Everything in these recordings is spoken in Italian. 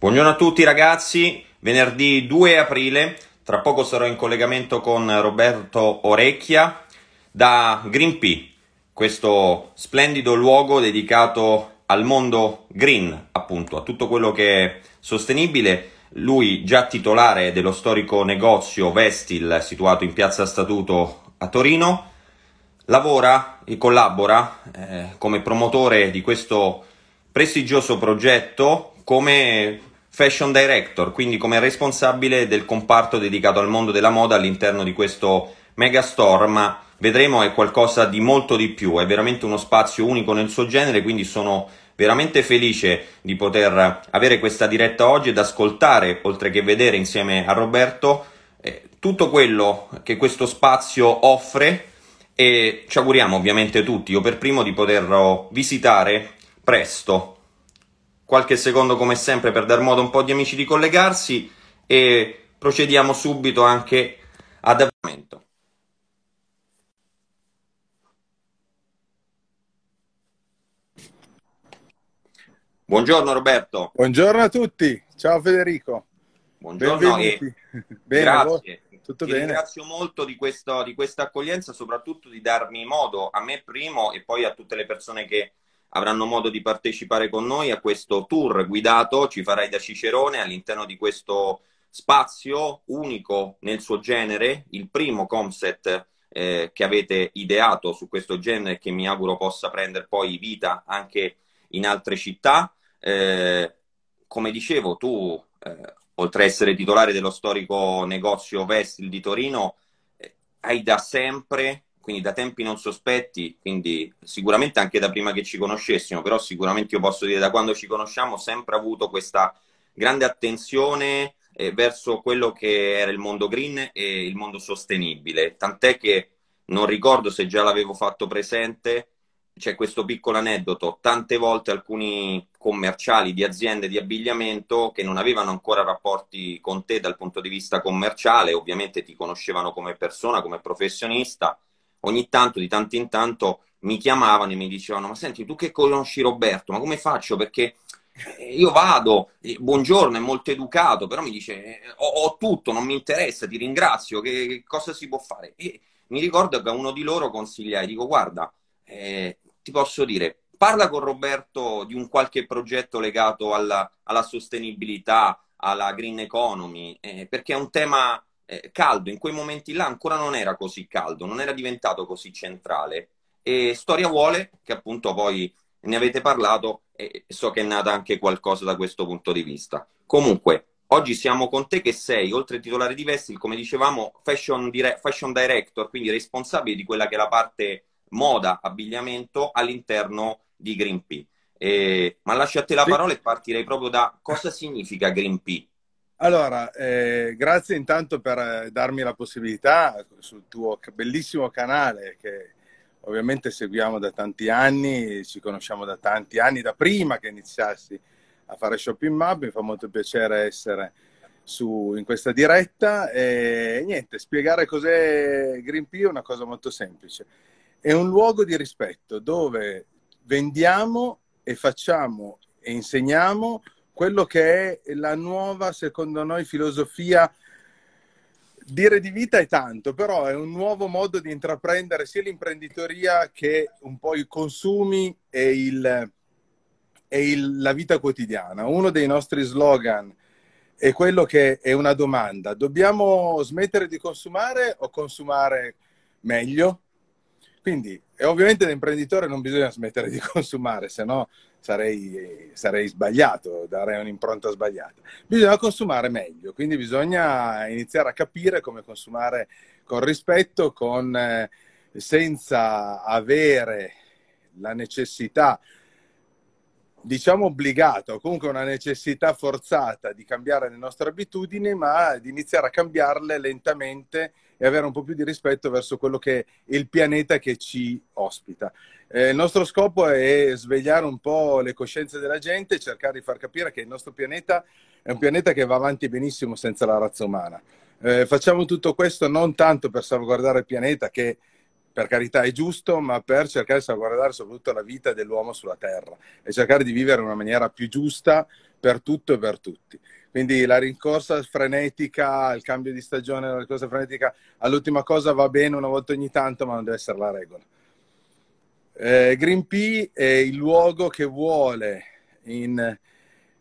Buongiorno a tutti ragazzi, venerdì 2 aprile, tra poco sarò in collegamento con Roberto Orecchia da Greenpea, questo splendido luogo dedicato al mondo green, appunto, a tutto quello che è sostenibile. Lui, già titolare dello storico negozio Vestil, situato in Piazza Statuto a Torino, lavora e collabora eh, come promotore di questo prestigioso progetto come Fashion Director, quindi come responsabile del comparto dedicato al mondo della moda all'interno di questo megastore, ma vedremo è qualcosa di molto di più, è veramente uno spazio unico nel suo genere, quindi sono veramente felice di poter avere questa diretta oggi ed ascoltare, oltre che vedere insieme a Roberto, eh, tutto quello che questo spazio offre e ci auguriamo ovviamente tutti, io per primo, di poterlo visitare presto qualche secondo come sempre per dar modo a un po' di amici di collegarsi e procediamo subito anche ad avviamento. Buongiorno Roberto. Buongiorno a tutti. Ciao Federico. Buongiorno Benvenuti. e bene, grazie. Tutto Ti bene. ringrazio molto di, questo, di questa accoglienza, soprattutto di darmi modo a me primo e poi a tutte le persone che avranno modo di partecipare con noi a questo tour guidato, ci farai da Cicerone all'interno di questo spazio unico nel suo genere, il primo Comset eh, che avete ideato su questo genere che mi auguro possa prendere poi vita anche in altre città. Eh, come dicevo, tu, eh, oltre a essere titolare dello storico negozio Vestil di Torino, eh, hai da sempre quindi da tempi non sospetti, quindi sicuramente anche da prima che ci conoscessimo, però sicuramente io posso dire da quando ci conosciamo ho sempre avuto questa grande attenzione eh, verso quello che era il mondo green e il mondo sostenibile, tant'è che non ricordo se già l'avevo fatto presente, c'è questo piccolo aneddoto, tante volte alcuni commerciali di aziende di abbigliamento che non avevano ancora rapporti con te dal punto di vista commerciale, ovviamente ti conoscevano come persona, come professionista, ogni tanto, di tanto in tanto, mi chiamavano e mi dicevano, ma senti, tu che conosci Roberto? Ma come faccio? Perché eh, io vado, eh, buongiorno, è molto educato, però mi dice, eh, ho, ho tutto, non mi interessa, ti ringrazio, che, che, cosa si può fare? E mi ricordo che uno di loro consigliai, dico, guarda, eh, ti posso dire, parla con Roberto di un qualche progetto legato alla, alla sostenibilità, alla green economy, eh, perché è un tema eh, caldo, in quei momenti là ancora non era così caldo, non era diventato così centrale. E Storia vuole che appunto poi ne avete parlato e so che è nata anche qualcosa da questo punto di vista. Comunque, oggi siamo con te che sei, oltre titolare di Vestil, come dicevamo, fashion, dire- fashion director, quindi responsabile di quella che è la parte moda, abbigliamento all'interno di Green Pea. Eh, ma lascio a te la parola e partirei proprio da cosa significa Green Pea allora, eh, grazie intanto per eh, darmi la possibilità sul tuo bellissimo canale che ovviamente seguiamo da tanti anni, ci conosciamo da tanti anni, da prima che iniziassi a fare Shopping Map, mi fa molto piacere essere su, in questa diretta e niente, spiegare cos'è Green Pea è una cosa molto semplice. È un luogo di rispetto dove vendiamo e facciamo e insegniamo quello che è la nuova, secondo noi, filosofia. Dire di vita è tanto, però è un nuovo modo di intraprendere sia l'imprenditoria che un po' i consumi e, il, e il, la vita quotidiana. Uno dei nostri slogan è quello che è una domanda. Dobbiamo smettere di consumare o consumare meglio? Quindi, ovviamente da non bisogna smettere di consumare, se no sarei, sarei sbagliato, darei un'impronta sbagliata. Bisogna consumare meglio, quindi bisogna iniziare a capire come consumare con rispetto, con, eh, senza avere la necessità diciamo obbligato, comunque una necessità forzata di cambiare le nostre abitudini, ma di iniziare a cambiarle lentamente e avere un po' più di rispetto verso quello che è il pianeta che ci ospita. Eh, il nostro scopo è svegliare un po' le coscienze della gente, cercare di far capire che il nostro pianeta è un pianeta che va avanti benissimo senza la razza umana. Eh, facciamo tutto questo non tanto per salvaguardare il pianeta che per carità è giusto, ma per cercare di salvaguardare soprattutto la vita dell'uomo sulla Terra e cercare di vivere in una maniera più giusta per tutto e per tutti. Quindi la rincorsa frenetica, il cambio di stagione, la rincorsa frenetica all'ultima cosa va bene una volta ogni tanto, ma non deve essere la regola. Eh, Greenpeace è il luogo che vuole in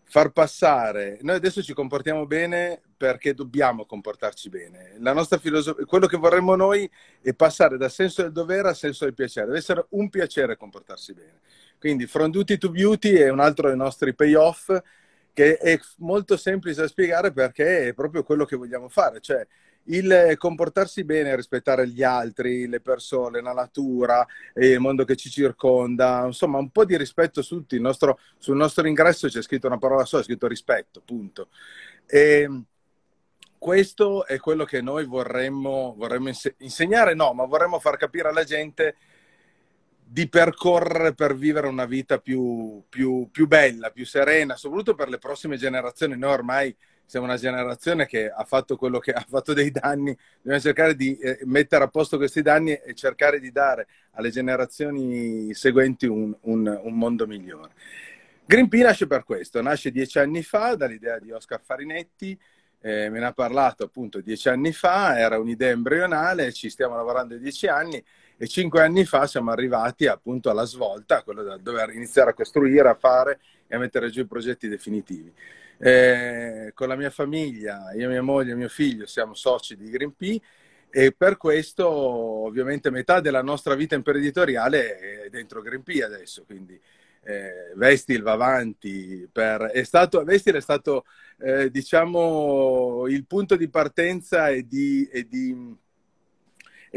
far passare. Noi adesso ci comportiamo bene perché dobbiamo comportarci bene. La nostra filosofia, quello che vorremmo noi è passare dal senso del dovere al senso del piacere. Deve essere un piacere comportarsi bene. Quindi From Duty to Beauty è un altro dei nostri payoff che è molto semplice da spiegare perché è proprio quello che vogliamo fare, cioè il comportarsi bene, rispettare gli altri, le persone, la natura, eh, il mondo che ci circonda, insomma un po' di rispetto su tutti. Nostro, sul nostro ingresso c'è scritto una parola sola, c'è scritto rispetto, punto. E ehm, questo è quello che noi vorremmo, vorremmo inse- insegnare, no, ma vorremmo far capire alla gente di percorrere per vivere una vita più, più, più bella, più serena, soprattutto per le prossime generazioni. Noi ormai siamo una generazione che ha fatto quello che ha fatto dei danni, dobbiamo cercare di eh, mettere a posto questi danni e cercare di dare alle generazioni seguenti un, un, un mondo migliore. Greenpeace nasce per questo, nasce dieci anni fa dall'idea di Oscar Farinetti, eh, me ne ha parlato appunto dieci anni fa, era un'idea embrionale, ci stiamo lavorando dieci anni e cinque anni fa siamo arrivati appunto alla svolta, quello da dover iniziare a costruire, a fare e a mettere giù i progetti definitivi. Eh, con la mia famiglia, io, mia moglie e mio figlio siamo soci di Greenpeace e per questo ovviamente metà della nostra vita imprenditoriale è dentro Greenpeace adesso, quindi eh, Vestil va avanti. Per... È stato, Vestil è stato eh, diciamo, il punto di partenza e di, e di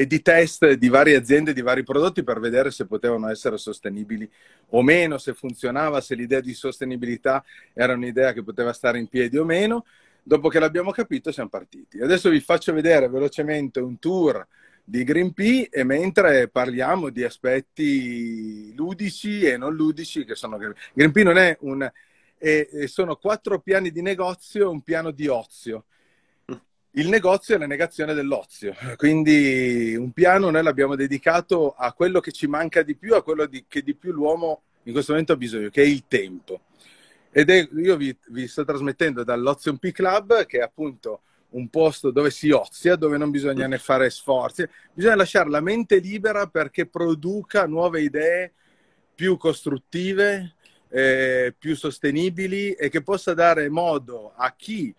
e di test di varie aziende, di vari prodotti per vedere se potevano essere sostenibili o meno, se funzionava, se l'idea di sostenibilità era un'idea che poteva stare in piedi o meno. Dopo che l'abbiamo capito siamo partiti. Adesso vi faccio vedere velocemente un tour di Greenpeace e mentre parliamo di aspetti ludici e non ludici che sono Greenpeace. Greenpeace non è un... È, sono quattro piani di negozio e un piano di ozio il negozio è la negazione dell'ozio, quindi un piano noi l'abbiamo dedicato a quello che ci manca di più, a quello di, che di più l'uomo in questo momento ha bisogno, che è il tempo. Ed è, io vi, vi sto trasmettendo dall'Ozion P Club, che è appunto un posto dove si ozia, dove non bisogna mm. ne fare sforzi, bisogna lasciare la mente libera perché produca nuove idee più costruttive, eh, più sostenibili e che possa dare modo a chi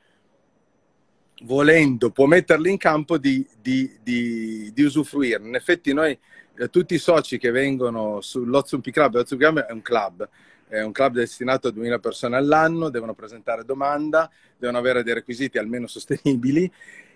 volendo, può metterli in campo di, di, di, di usufruirne. In effetti noi, eh, tutti i soci che vengono sull'Ozzumpi Club, l'Ozzumpi Club è un club, è un club destinato a 2000 persone all'anno, devono presentare domanda, devono avere dei requisiti almeno sostenibili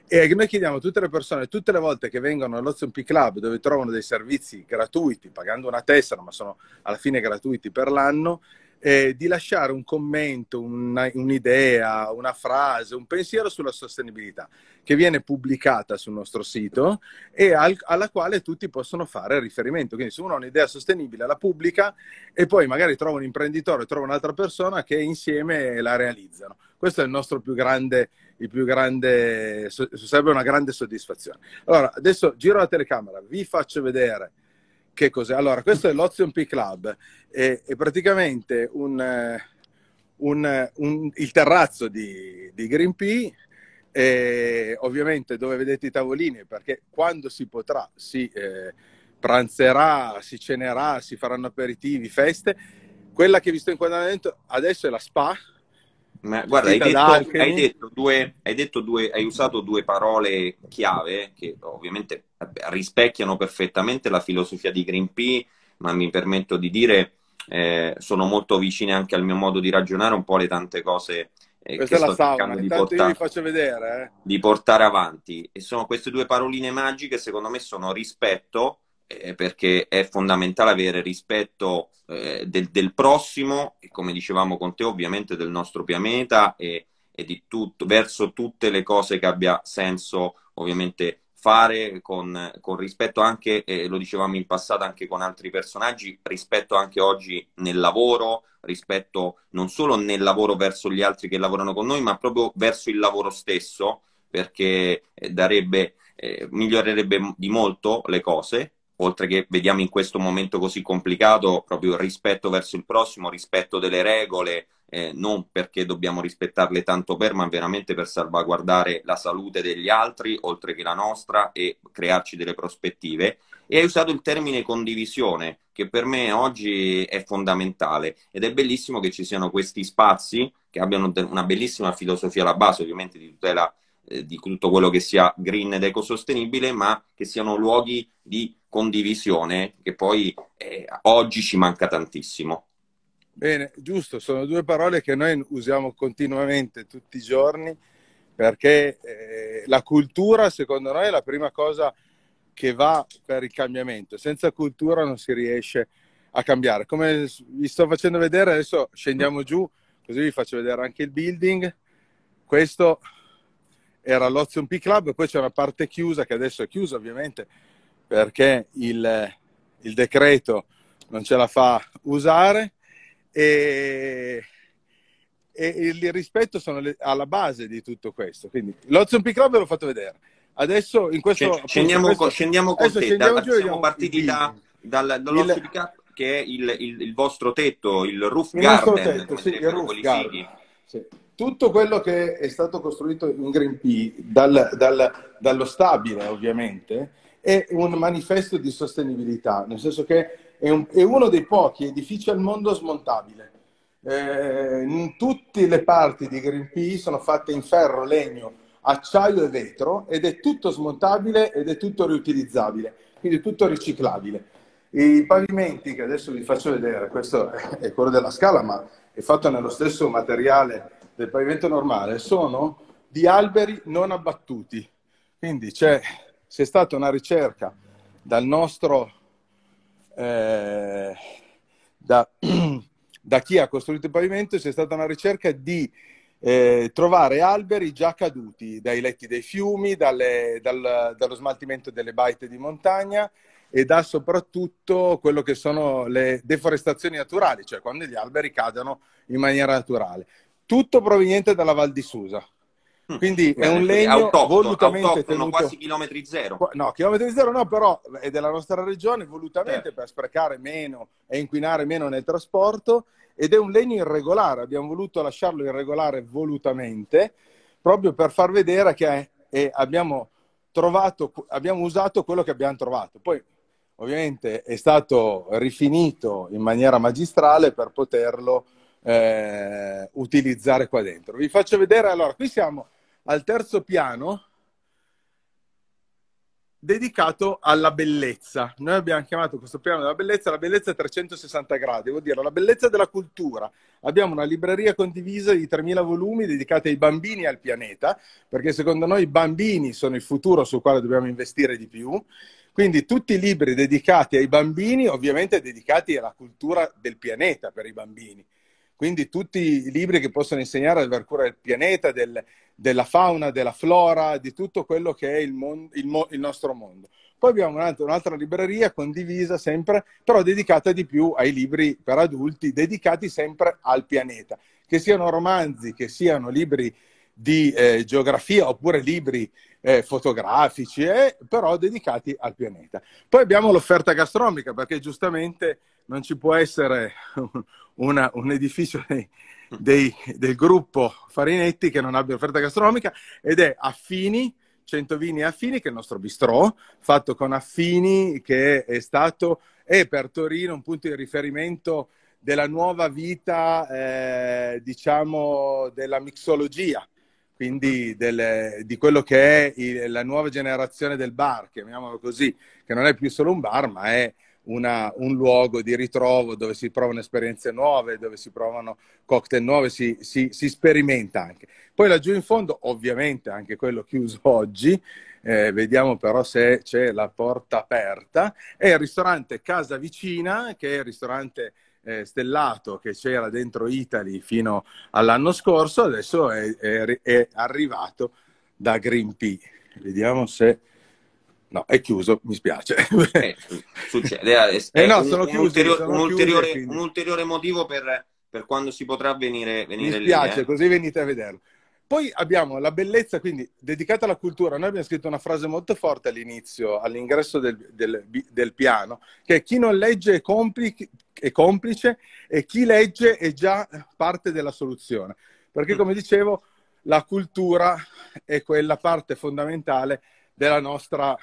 e noi chiediamo a tutte le persone, tutte le volte che vengono all'Ozzumpi Club, dove trovano dei servizi gratuiti, pagando una tessera, ma sono alla fine gratuiti per l'anno, eh, di lasciare un commento, una, un'idea, una frase, un pensiero sulla sostenibilità che viene pubblicata sul nostro sito e al, alla quale tutti possono fare riferimento. Quindi se uno ha un'idea sostenibile la pubblica e poi magari trova un imprenditore, trova un'altra persona che insieme la realizzano. Questo è il nostro più grande, il più grande, sarebbe una grande soddisfazione. Allora, adesso giro la telecamera, vi faccio vedere che cos'è? Allora, questo è l'Ozion P Club, è, è praticamente un, eh, un, un, il terrazzo di, di Green Pea, e ovviamente dove vedete i tavolini, perché quando si potrà si eh, pranzerà, si cenerà, si faranno aperitivi, feste. Quella che vi sto inquadrando adesso è la spa, ma guarda, hai detto, hai, detto due, hai detto, due, hai usato due parole chiave che ovviamente rispecchiano perfettamente la filosofia di Greenpeace, ma mi permetto di dire eh, sono molto vicine anche al mio modo di ragionare un po' le tante cose eh, Questa che sto cercando di, portare, vedere, eh. di portare avanti. E sono queste due paroline magiche, secondo me sono rispetto eh, perché è fondamentale avere rispetto eh, del, del, prossimo e come dicevamo con te ovviamente del nostro pianeta e, e tutto, verso tutte le cose che abbia senso ovviamente fare con, con rispetto anche, eh, lo dicevamo in passato anche con altri personaggi, rispetto anche oggi nel lavoro, rispetto non solo nel lavoro verso gli altri che lavorano con noi, ma proprio verso il lavoro stesso, perché eh, darebbe, eh, migliorerebbe di molto le cose oltre che vediamo in questo momento così complicato proprio rispetto verso il prossimo, rispetto delle regole, eh, non perché dobbiamo rispettarle tanto per, ma veramente per salvaguardare la salute degli altri, oltre che la nostra, e crearci delle prospettive. E hai usato il termine condivisione, che per me oggi è fondamentale ed è bellissimo che ci siano questi spazi che abbiano una bellissima filosofia alla base, ovviamente di tutela eh, di tutto quello che sia green ed ecosostenibile, ma che siano luoghi di condivisione che poi eh, oggi ci manca tantissimo. Bene, giusto, sono due parole che noi usiamo continuamente tutti i giorni perché eh, la cultura secondo noi è la prima cosa che va per il cambiamento. Senza cultura non si riesce a cambiare. Come vi sto facendo vedere, adesso scendiamo giù, così vi faccio vedere anche il building. Questo era l'Ozion P Club, poi c'è una parte chiusa che adesso è chiusa ovviamente perché il, il decreto non ce la fa usare e, e il rispetto sono le, alla base di tutto questo. Quindi l'Hudson P. Club ve l'ho fatto vedere. Adesso in questo... scendiamo, questo, con, scendiamo con te, da, siamo partiti da, dal, dall'Hudson P. che è il, il, il, vostro tetto, il roof il garden. Tetto, sì, il roof garden. Sì. Tutto quello che è stato costruito in Green P, dal, dal, dallo stabile ovviamente, è un manifesto di sostenibilità, nel senso che è, un, è uno dei pochi edifici al mondo smontabile. Eh, in tutte le parti di Greenpeace sono fatte in ferro, legno, acciaio e vetro ed è tutto smontabile ed è tutto riutilizzabile, quindi tutto riciclabile. I pavimenti che adesso vi faccio vedere, questo è quello della scala, ma è fatto nello stesso materiale del pavimento normale, sono di alberi non abbattuti. Quindi c'è c'è stata una ricerca dal nostro, eh, da, da, chi ha costruito il pavimento, c'è stata una ricerca di eh, trovare alberi già caduti dai letti dei fiumi, dalle, dal, dallo smaltimento delle baite di montagna e da soprattutto quello che sono le deforestazioni naturali, cioè quando gli alberi cadono in maniera naturale. Tutto proveniente dalla Val di Susa, Mm. Quindi è un legno autoctono, volutamente autoctono, tenuto... quasi chilometri zero. No, chilometri zero no, però è della nostra regione volutamente eh. per sprecare meno e inquinare meno nel trasporto ed è un legno irregolare, abbiamo voluto lasciarlo irregolare volutamente proprio per far vedere che è, abbiamo trovato, abbiamo usato quello che abbiamo trovato. Poi ovviamente è stato rifinito in maniera magistrale per poterlo eh, utilizzare qua dentro. Vi faccio vedere, allora, qui siamo al terzo piano dedicato alla bellezza. Noi abbiamo chiamato questo piano della bellezza la bellezza 360 gradi, vuol dire la bellezza della cultura. Abbiamo una libreria condivisa di 3.000 volumi dedicati ai bambini e al pianeta, perché secondo noi i bambini sono il futuro sul quale dobbiamo investire di più. Quindi tutti i libri dedicati ai bambini, ovviamente dedicati alla cultura del pianeta per i bambini. Quindi tutti i libri che possono insegnare a cura del pianeta, del, della fauna, della flora, di tutto quello che è il, mon- il, mo- il nostro mondo. Poi abbiamo un'altra, un'altra, libreria condivisa sempre, però dedicata di più ai libri per adulti, dedicati sempre al pianeta, che siano romanzi, che siano libri di eh, geografia oppure libri eh, fotografici, eh, però dedicati al pianeta. Poi abbiamo l'offerta gastronomica, perché giustamente non ci può essere una, un edificio dei, dei, del gruppo Farinetti che non abbia offerta gastronomica ed è Affini, Centovini Affini, che è il nostro bistrò, fatto con Affini, che è stato e per Torino un punto di riferimento della nuova vita, eh, diciamo, della mixologia, quindi del, di quello che è il, la nuova generazione del bar, chiamiamolo così, che non è più solo un bar, ma è una, un luogo di ritrovo dove si provano esperienze nuove, dove si provano cocktail nuove, si, si, si sperimenta anche. Poi laggiù in fondo, ovviamente, anche quello chiuso oggi, eh, vediamo però se c'è la porta aperta, è il ristorante Casa Vicina, che è il ristorante eh, stellato che c'era dentro Italy fino all'anno scorso, adesso è, è, è arrivato da Green Pea. Vediamo se No, è chiuso, mi spiace. Eh, succede. È, eh, è eh, eh no, un, chiusi, un, ulteriore, sono un, ulteriore, chiusi, un ulteriore motivo per, per, quando si potrà venire, venire mi spiace, eh. così venite a vederlo. Poi abbiamo la bellezza, quindi dedicata alla cultura. Noi abbiamo scritto una frase molto forte all'inizio, all'ingresso del, del, del piano, che è chi non legge è, compli, è complice e chi legge è già parte della soluzione. Perché mm. come dicevo, la cultura è quella parte fondamentale della nostra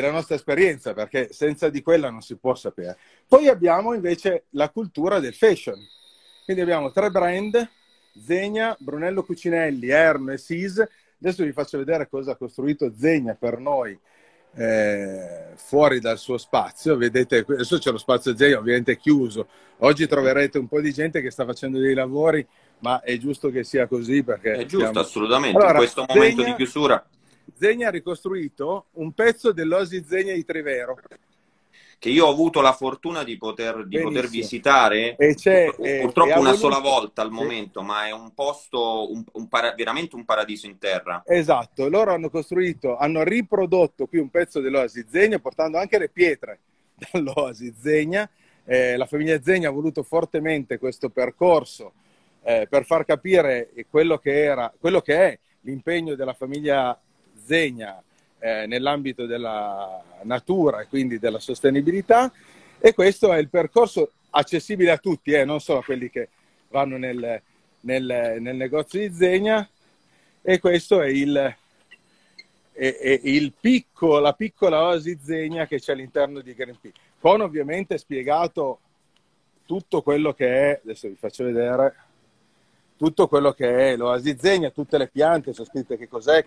della nostra esperienza, perché senza di quella non si può sapere. Poi abbiamo invece la cultura del fashion. Quindi abbiamo tre brand, Zegna, Brunello Cucinelli, Erme e Sis. Adesso vi faccio vedere cosa ha costruito Zegna per noi eh, fuori dal suo spazio. Vedete, adesso c'è lo spazio Zegna, ovviamente chiuso. Oggi troverete un po' di gente che sta facendo dei lavori, ma è giusto che sia così perché... È giusto, stiamo... assolutamente. Allora, in questo Zegna... momento di chiusura Zegna ha ricostruito un pezzo dell'Osi Zegna di Trivero. Che io ho avuto la fortuna di poter, di poter visitare, eh, purtroppo una voluto... sola volta al momento, sì. ma è un posto, un, un para... veramente un paradiso in terra. Esatto, loro hanno costruito, hanno riprodotto qui un pezzo dell'Osi Zegna, portando anche le pietre dall'Osi Zegna. Eh, la famiglia Zegna ha voluto fortemente questo percorso eh, per far capire quello che, era, quello che è l'impegno della famiglia Zegna eh, nell'ambito della natura e quindi della sostenibilità e questo è il percorso accessibile a tutti, eh, non solo a quelli che vanno nel, nel, nel negozio di Zegna e questo è il, è, è il picco, la piccola oasi Zegna che c'è all'interno di Greenpeace, con ovviamente spiegato tutto quello che è, adesso vi faccio vedere, tutto quello che è l'oasi Zegna, tutte le piante, sono scritte che cos'è,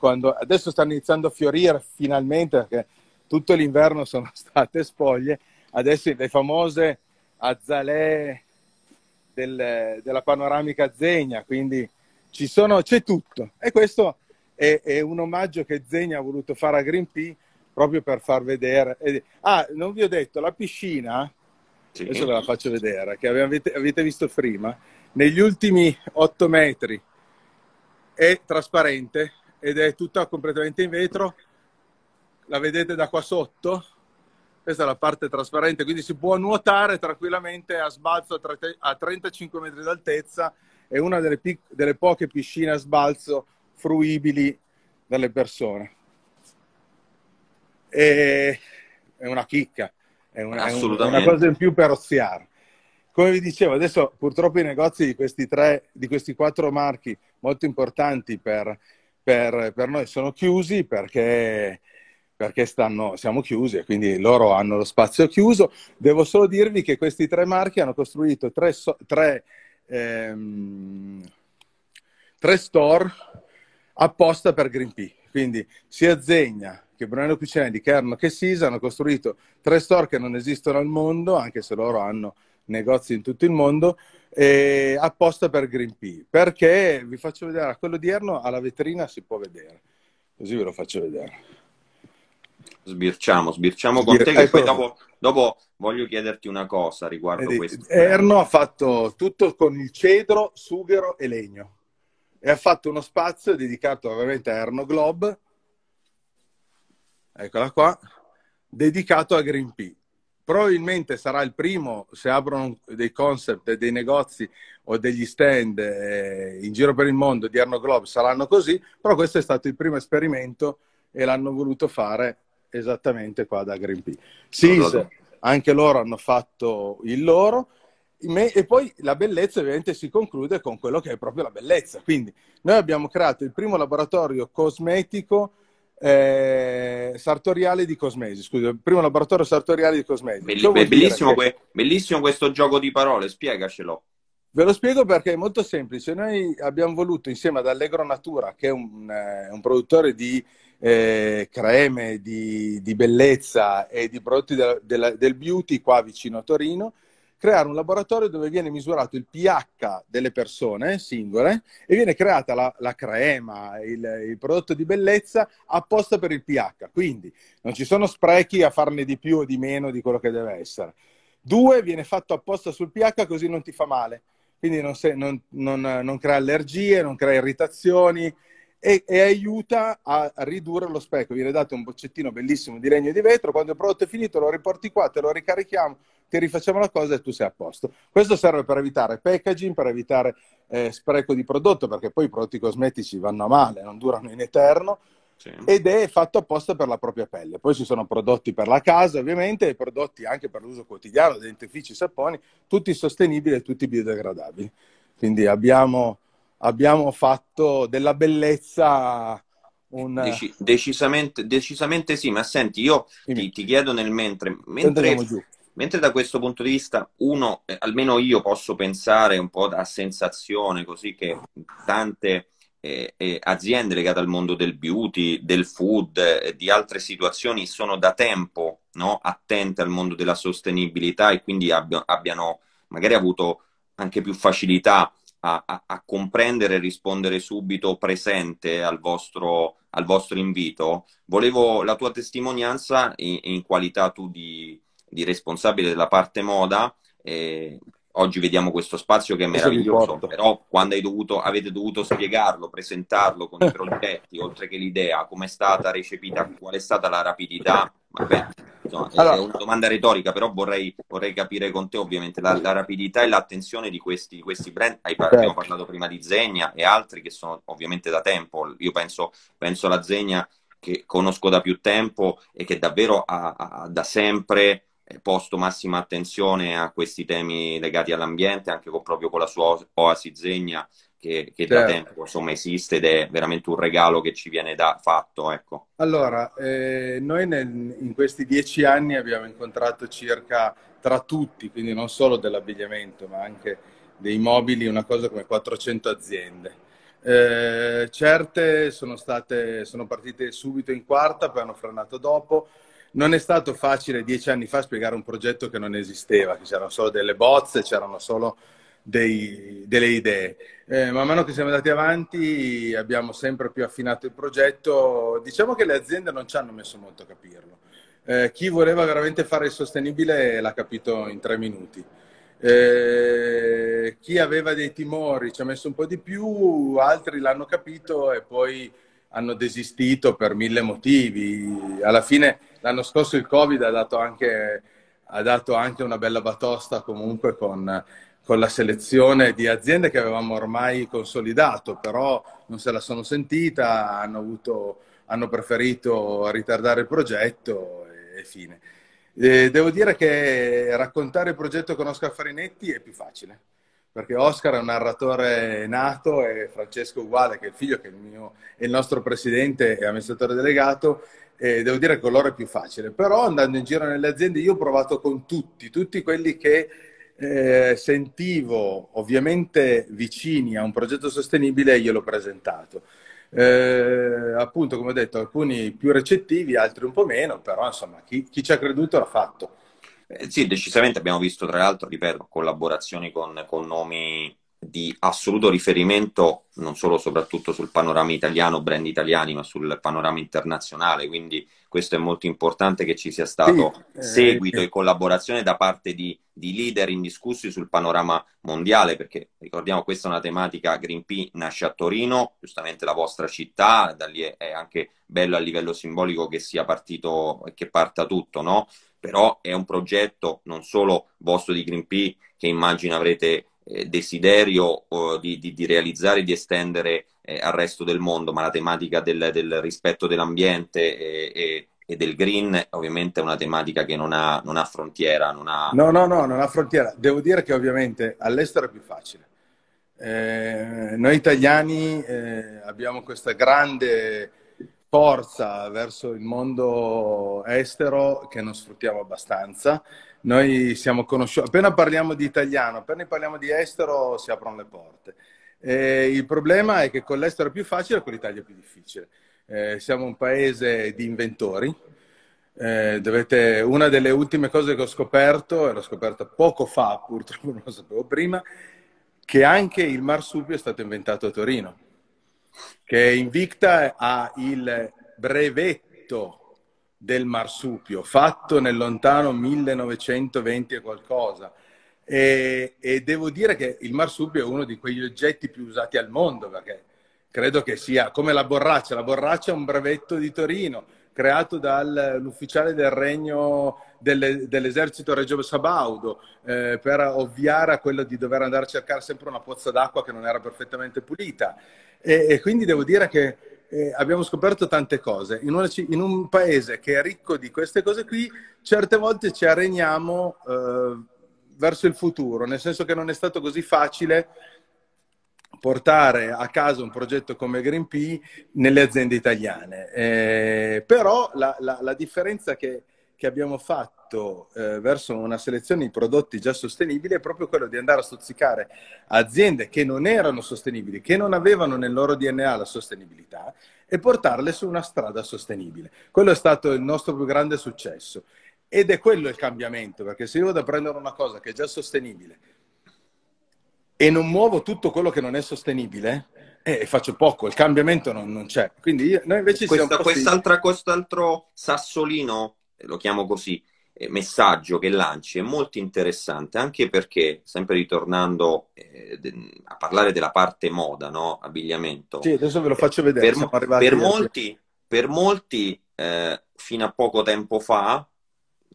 quando, adesso stanno iniziando a fiorire finalmente perché tutto l'inverno sono state spoglie, adesso le famose azalee del, della panoramica Zegna, quindi sono, c'è tutto. E questo è, è, un omaggio che Zegna ha voluto fare a Greenpeace proprio per far vedere. Ah, non vi ho detto, la piscina, sì. adesso ve la faccio vedere, che avete, avete visto prima, negli ultimi 8 metri è trasparente, ed è tutta completamente in vetro. La vedete da qua sotto? Questa è la parte trasparente, quindi si può nuotare tranquillamente a sbalzo a 35 metri d'altezza. È una delle, pic- delle poche piscine a sbalzo fruibili dalle persone. E... È una chicca, è una, è una cosa in più per oziare come vi dicevo, adesso purtroppo i negozi di questi, tre, di questi quattro marchi molto importanti per per, per noi sono chiusi perché, perché stanno, siamo chiusi e quindi loro hanno lo spazio chiuso. Devo solo dirvi che questi tre marchi hanno costruito tre, tre, ehm, tre store apposta per Greenpeace. Quindi sia Zegna che Brunello Cucinelli, Kerno che Sisa hanno costruito tre store che non esistono al mondo, anche se loro hanno negozi in tutto il mondo, eh, apposta per Green Pea, perché vi faccio vedere, a quello di Erno alla vetrina si può vedere, così ve lo faccio vedere. Sbirciamo, sbirciamo con Sbir- te, ecco. poi dopo, dopo, voglio chiederti una cosa riguardo questo. Erno ha fatto tutto con il cedro, sughero e legno e ha fatto uno spazio dedicato ovviamente a Erno Globe, eccola qua, dedicato a Green Pea probabilmente sarà il primo se aprono dei concept, dei negozi o degli stand eh, in giro per il mondo di Arno Globe saranno così, però questo è stato il primo esperimento e l'hanno voluto fare esattamente qua da Greenpeace. SIS, anche loro hanno fatto il loro, e poi la bellezza ovviamente si conclude con quello che è proprio la bellezza. Quindi noi abbiamo creato il primo laboratorio cosmetico eh, sartoriale di Cosmesi, scusa, primo laboratorio sartoriale di Cosmesi. Belli, bellissimo, que- bellissimo questo gioco di parole, spiegacelo. Ve lo spiego perché è molto semplice. Noi abbiamo voluto insieme ad Allegro Natura, che è un, eh, un produttore di eh, creme, di, di, bellezza e di prodotti de, de, del beauty qua vicino a Torino, creare un laboratorio dove viene misurato il pH delle persone singole e viene creata la, la crema, il, il, prodotto di bellezza apposta per il pH. Quindi non ci sono sprechi a farne di più o di meno di quello che deve essere. Due, viene fatto apposta sul pH così non ti fa male. Quindi non, sei, non, non, non crea allergie, non crea irritazioni, e, e, aiuta a ridurre lo specchio. Viene dato un boccettino bellissimo di legno di vetro, quando il prodotto è finito lo riporti qua, te lo ricarichiamo, ti rifacciamo la cosa e tu sei a posto. Questo serve per evitare packaging, per evitare eh, spreco di prodotto, perché poi i prodotti cosmetici vanno a male, non durano in eterno. Sì. Ed è fatto apposta per la propria pelle. Poi ci sono prodotti per la casa, ovviamente, e prodotti anche per l'uso quotidiano, dentifici, saponi, tutti sostenibili e tutti biodegradabili. Quindi abbiamo, abbiamo fatto della bellezza un... Deci, decisamente, decisamente, sì, ma senti, io ti, ti chiedo nel mentre, mentre Mentre da questo punto di vista, uno, eh, almeno io posso pensare un po' da sensazione, così che tante eh, eh, aziende legate al mondo del beauty, del food, eh, di altre situazioni sono da tempo no? attente al mondo della sostenibilità e quindi abbiano, abbiano magari avuto anche più facilità a, a, a, comprendere e rispondere subito presente al vostro, al vostro invito. Volevo la tua testimonianza in, in qualità tu di, di responsabile della parte moda. Eh, oggi vediamo questo spazio che è meraviglioso, però quando dovuto, avete dovuto spiegarlo, presentarlo con i progetti, oltre che l'idea, come è stata recepita, qual è stata la rapidità, vabbè, insomma, allora, è una domanda retorica, però vorrei, vorrei capire con te ovviamente la, la rapidità e l'attenzione di questi, di questi brand, Hai, abbiamo certo. parlato prima di Zegna e altri che sono ovviamente da tempo, io penso, penso alla Zegna che conosco da più tempo e che davvero ha, ha da sempre eh, posto massima attenzione a questi temi legati all'ambiente, anche con, proprio con la sua Oasi Zegna, che, che certo. da tempo insomma, esiste ed è veramente un regalo che ci viene da, fatto. Ecco. Allora, eh, noi nel, in questi dieci anni abbiamo incontrato circa tra tutti, quindi non solo dell'abbigliamento, ma anche dei mobili, una cosa come 400 aziende. Eh, certe sono, state, sono partite subito in quarta, poi hanno frenato dopo non è stato facile dieci anni fa spiegare un progetto che non esisteva, che c'erano solo delle bozze, c'erano solo dei, delle idee. Eh, man mano che siamo andati avanti abbiamo sempre più affinato il progetto. Diciamo che le aziende non ci hanno messo molto a capirlo. Eh, chi voleva veramente fare il sostenibile l'ha capito in tre minuti. Eh, chi aveva dei timori ci ha messo un po' di più, altri l'hanno capito e poi hanno desistito per mille motivi. Alla fine l'anno scorso il Covid ha dato anche, ha dato anche una bella batosta comunque con, con, la selezione di aziende che avevamo ormai consolidato, però non se la sono sentita, hanno, avuto, hanno preferito ritardare il progetto e, e fine. E devo dire che raccontare il progetto con Oscar Farinetti è più facile perché Oscar è un narratore nato e Francesco Uguale, che è il figlio, che è il, mio, è il nostro presidente e amministratore delegato, e devo dire che con loro è più facile. Però andando in giro nelle aziende io ho provato con tutti, tutti quelli che eh, sentivo ovviamente vicini a un progetto sostenibile e gliel'ho presentato. Eh, appunto, come ho detto, alcuni più recettivi, altri un po' meno, però insomma chi, chi ci ha creduto l'ha fatto. Eh, sì, decisamente abbiamo visto, tra l'altro, ripeto, collaborazioni con, con nomi di assoluto riferimento non solo soprattutto sul panorama italiano, brand italiani, ma sul panorama internazionale. Quindi questo è molto importante che ci sia stato sì, eh, seguito eh, e collaborazione da parte di, di, leader indiscussi sul panorama mondiale, perché ricordiamo questa è una tematica Greenpeace nasce a Torino, giustamente la vostra città, da lì è, è anche bello a livello simbolico che sia partito e che parta tutto, no? però è un progetto non solo vostro di Greenpeace che immagino avrete eh, desiderio eh, di, di, di, realizzare e di estendere eh, al resto del mondo, ma la tematica del, del rispetto dell'ambiente e, e, e, del green ovviamente è una tematica che non ha, non ha frontiera. Non ha... No, no, no, non ha frontiera. Devo dire che ovviamente all'estero è più facile. Eh, noi italiani eh, abbiamo questa grande forza verso il mondo estero che non sfruttiamo abbastanza. Noi siamo conosciuti, appena parliamo di italiano, appena parliamo di estero si aprono le porte. E il problema è che con l'estero è più facile e con l'Italia è più difficile. Eh, siamo un paese di inventori. Eh, dovete, una delle ultime cose che ho scoperto, e l'ho scoperta poco fa, purtroppo non lo sapevo prima, che anche il marsupio è stato inventato a Torino che invicta ha il brevetto del marsupio, fatto nel lontano 1920 e qualcosa. E, e, devo dire che il marsupio è uno di quegli oggetti più usati al mondo, perché credo che sia come la borraccia. La borraccia è un brevetto di Torino, creato dall'ufficiale del regno delle, dell'esercito Reggio Sabaudo eh, per ovviare a quello di dover andare a cercare sempre una pozza d'acqua che non era perfettamente pulita. E, e quindi devo dire che eh, abbiamo scoperto tante cose. In, una, in, un paese che è ricco di queste cose qui, certe volte ci areniamo eh, verso il futuro, nel senso che non è stato così facile portare a casa un progetto come Greenpeace nelle aziende italiane. Eh, però la, la, la differenza che, che abbiamo fatto eh, verso una selezione di prodotti già sostenibili è proprio quello di andare a stuzzicare aziende che non erano sostenibili, che non avevano nel loro DNA la sostenibilità e portarle su una strada sostenibile. Quello è stato il nostro più grande successo ed è quello il cambiamento, perché se io vado a prendere una cosa che è già sostenibile e non muovo tutto quello che non è sostenibile, eh, e faccio poco, il cambiamento non, non c'è. Quindi io, noi invece Questa, siamo... Quest'altra, quest'altro sassolino eh, lo chiamo così, eh, messaggio che lanci è molto interessante, anche perché, sempre ritornando eh, a parlare della parte moda, no? abbigliamento. Sì, adesso ve lo eh, faccio vedere. Per, per molti, per molti eh, fino a poco tempo fa,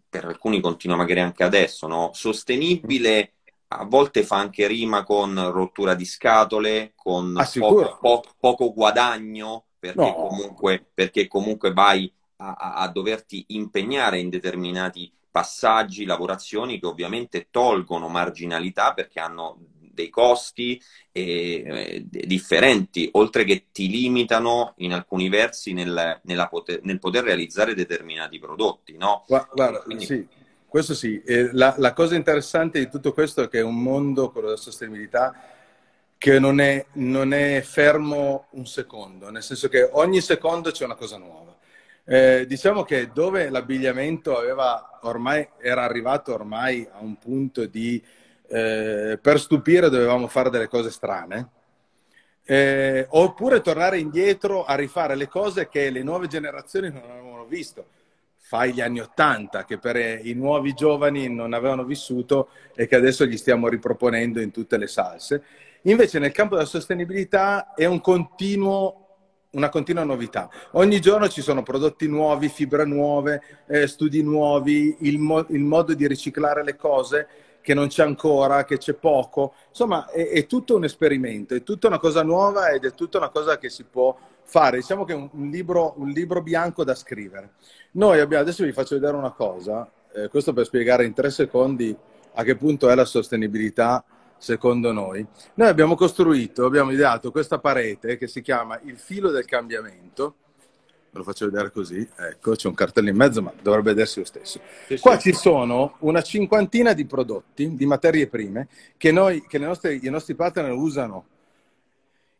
per alcuni continua magari anche adesso, no? sostenibile a volte fa anche rima con rottura di scatole, con ah, poco, po- poco guadagno, perché, no. comunque, perché comunque vai a, a doverti impegnare in determinati passaggi, lavorazioni che ovviamente tolgono marginalità perché hanno dei costi eh, differenti, oltre che ti limitano in alcuni versi nel, poter, nel poter, realizzare determinati prodotti. No? Guarda, Quindi... sì, questo sì. Eh, la, la, cosa interessante di tutto questo è che è un mondo, quello della sostenibilità, che non è, non è fermo un secondo, nel senso che ogni secondo c'è una cosa nuova. Eh, diciamo che dove l'abbigliamento aveva ormai, era arrivato ormai a un punto di eh, per stupire dovevamo fare delle cose strane, eh, oppure tornare indietro a rifare le cose che le nuove generazioni non avevano visto. Fai gli anni Ottanta, che per eh, i nuovi giovani non avevano vissuto e che adesso gli stiamo riproponendo in tutte le salse. Invece nel campo della sostenibilità è un continuo una continua novità. Ogni giorno ci sono prodotti nuovi, fibre nuove, eh, studi nuovi, il, mo- il, modo di riciclare le cose che non c'è ancora, che c'è poco. Insomma, è, è, tutto un esperimento, è tutta una cosa nuova ed è tutta una cosa che si può fare. Diciamo che è un, un, libro, un libro, bianco da scrivere. Noi abbiamo, adesso vi faccio vedere una cosa, eh, questo per spiegare in tre secondi a che punto è la sostenibilità secondo noi. Noi abbiamo costruito, abbiamo ideato questa parete che si chiama il filo del cambiamento. Ve lo faccio vedere così, ecco, c'è un cartello in mezzo, ma dovrebbe vedersi lo stesso. Sì, Qua sì. ci sono una cinquantina di prodotti, di materie prime, che, noi, che nostre, i nostri partner usano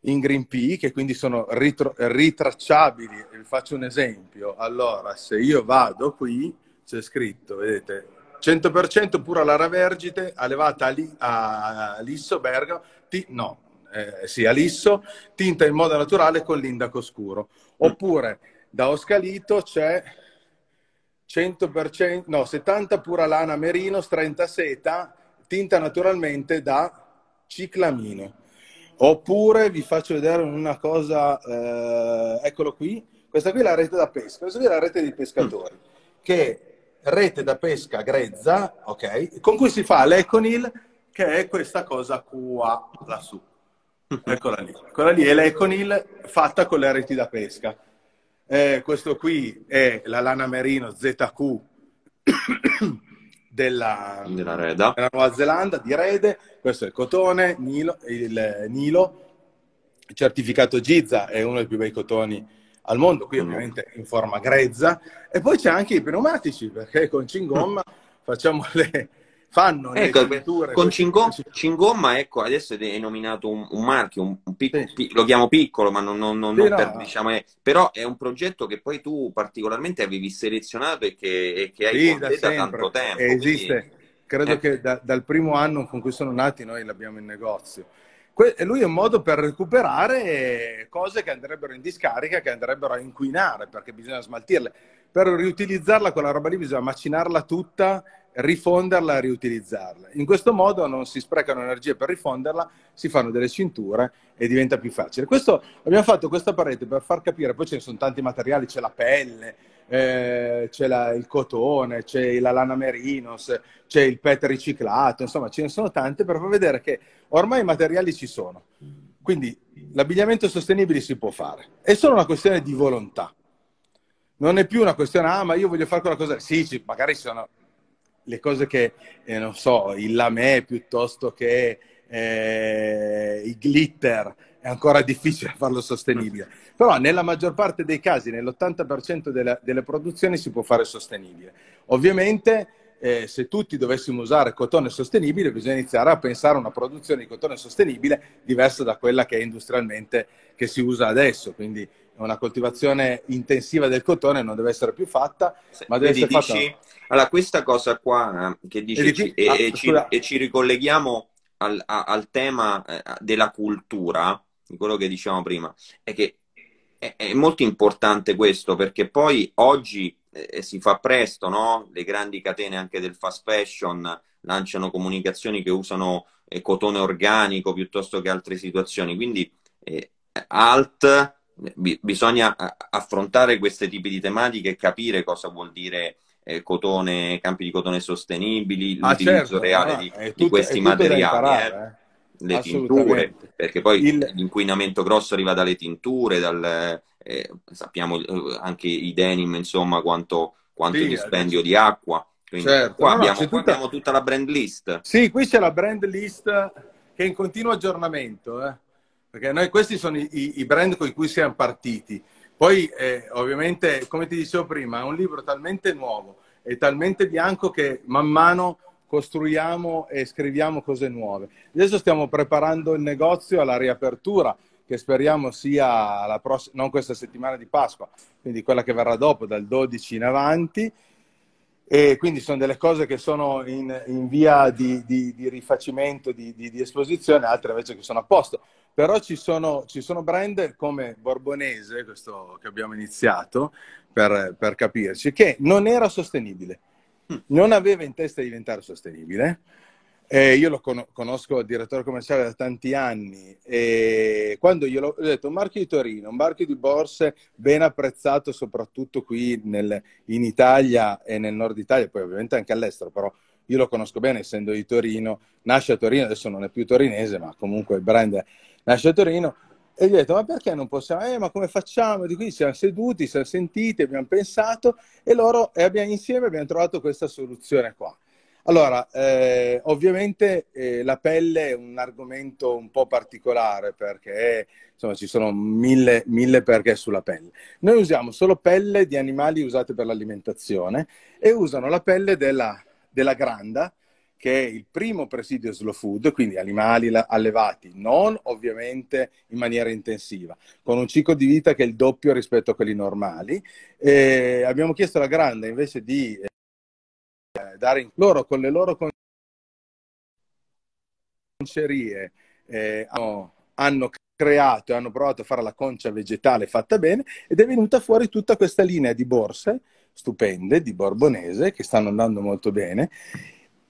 in Green P, che quindi sono ritro, ritracciabili. Vi faccio un esempio. Allora, se io vado qui, c'è scritto, vedete, 100% pura Lara Vergite, allevata a, li, a Lisso Bergamo, ti, no, eh, sì, a Lisso, tinta in modo naturale con l'indaco scuro. Mm. Oppure da Oscalito c'è 100%, no, 70 pura lana merino, 30 seta, tinta naturalmente da ciclamino. Oppure vi faccio vedere una cosa, eh, eccolo qui, questa qui è la rete da pesca, questa qui è la rete dei pescatori, mm. che rete da pesca grezza, ok, con cui si fa l'Econil, che è questa cosa qua lassù. Mm-hmm. Eccola lì. Quella lì è l'Econil fatta con le reti da pesca. Eh, questo qui è la lana merino ZQ della, della, della, Nuova Zelanda, di Rede. Questo è il cotone, Nilo, il eh, Nilo. certificato Giza è uno dei più bei cotoni al mondo, qui ovviamente in forma grezza. E poi c'è anche i pneumatici, perché con Cingomma mm. facciamo le, fanno ecco, le pitture. Con Cingomma, Cingomma, ecco, adesso è nominato un, un marchio, un, un pic, sì. pic, lo chiamo piccolo, ma non, non, non, sì, non per, diciamo, è, però è un progetto che poi tu particolarmente avevi selezionato e che, e che hai sì, da, da, tanto tempo. Esiste. Quindi, Credo eh. che da, dal primo anno con cui sono nati noi l'abbiamo in negozio que- lui è un modo per recuperare cose che andrebbero in discarica, che andrebbero a inquinare, perché bisogna smaltirle. Per riutilizzarla quella roba lì bisogna macinarla tutta, rifonderla e riutilizzarla. In questo modo non si sprecano energie per rifonderla, si fanno delle cinture e diventa più facile. Questo, abbiamo fatto questa parete per far capire, poi ce ne sono tanti materiali, c'è la pelle, eh, c'è la, il cotone, c'è la lana merinos, c'è il pet riciclato, insomma ce ne sono tante per far vedere che ormai i materiali ci sono. Quindi l'abbigliamento sostenibile si può fare. È solo una questione di volontà. Non è più una questione, ah, ma io voglio fare quella cosa. Sì, sì magari sono le cose che, eh, non so, il lame piuttosto che eh, i glitter. È ancora difficile farlo sostenibile. Però nella maggior parte dei casi, nell'80% della, delle produzioni, si può fare sostenibile. Ovviamente eh, se tutti dovessimo usare cotone sostenibile, bisogna iniziare a pensare a una produzione di cotone sostenibile diversa da quella che è industrialmente che si usa adesso. Quindi una coltivazione intensiva del cotone non deve essere più fatta, se, ma deve essere dici, fatta. Allora, questa cosa qua eh, che dici, e, dici, e, ah, e, ci, e ci, ricolleghiamo al, a, al, tema eh, della cultura, di quello che dicevamo prima, è che è, è molto importante questo perché poi oggi eh, si fa presto, no? Le grandi catene anche del fast fashion lanciano comunicazioni che usano eh, cotone organico piuttosto che altre situazioni. Quindi eh, alt eh, bi bisogna eh, affrontare questi tipi di tematiche e capire cosa vuol dire eh, cotone, campi di cotone sostenibili, ah, l'utilizzo certo, reale ah, di, tutto, di, questi materiali. Imparare, le tinture, perché poi l'inquinamento grosso arriva dalle tinture, dal, eh, sappiamo eh, anche i denim, insomma, quanto, quanto sì, dispendio di acqua. Quindi certo. qua, no, abbiamo, no, qua tutta... abbiamo, tutta... la brand list. Sì, qui c'è la brand list che è in continuo aggiornamento, eh? perché noi questi sono i, i, i, brand con cui siamo partiti. Poi eh, ovviamente, come ti dicevo prima, è un libro talmente nuovo e talmente bianco che man mano costruiamo e scriviamo cose nuove. Adesso stiamo preparando il negozio alla riapertura, che speriamo sia la prossima, non questa settimana di Pasqua, quindi quella che verrà dopo, dal 12 in avanti. E quindi sono delle cose che sono in, in via di, di, di rifacimento, di, di, esposizione, altre invece che sono a posto. Però ci sono, ci sono brand come Borbonese, questo che abbiamo iniziato per, per capirci, che non era sostenibile, mm. non aveva in testa di diventare sostenibile eh, io lo con- conosco, il direttore commerciale, da tanti anni e quando glielo ho detto, un marchio di Torino, un marchio di borse ben apprezzato soprattutto qui nel, in Italia e nel nord Italia, poi ovviamente anche all'estero, però io lo conosco bene essendo di Torino, nasce a Torino, adesso non è più torinese, ma comunque il brand nasce a Torino. E gli ho detto, ma perché non possiamo? Eh, ma come facciamo? Di qui siamo seduti, siamo sentiti, abbiamo pensato e loro e abbiamo, insieme abbiamo trovato questa soluzione qua. Allora, eh, ovviamente eh, la pelle è un argomento un po' particolare perché insomma, ci sono mille, mille perché sulla pelle. Noi usiamo solo pelle di animali usate per l'alimentazione e usano la pelle della, della granda, che è il primo presidio slow food, quindi animali allevati, non ovviamente in maniera intensiva, con un ciclo di vita che è il doppio rispetto a quelli normali. E eh, abbiamo chiesto alla granda invece di... Eh, dare loro con le loro concerie eh, hanno, hanno creato e hanno provato a fare la concia vegetale fatta bene ed è venuta fuori tutta questa linea di borse stupende di Borbonese che stanno andando molto bene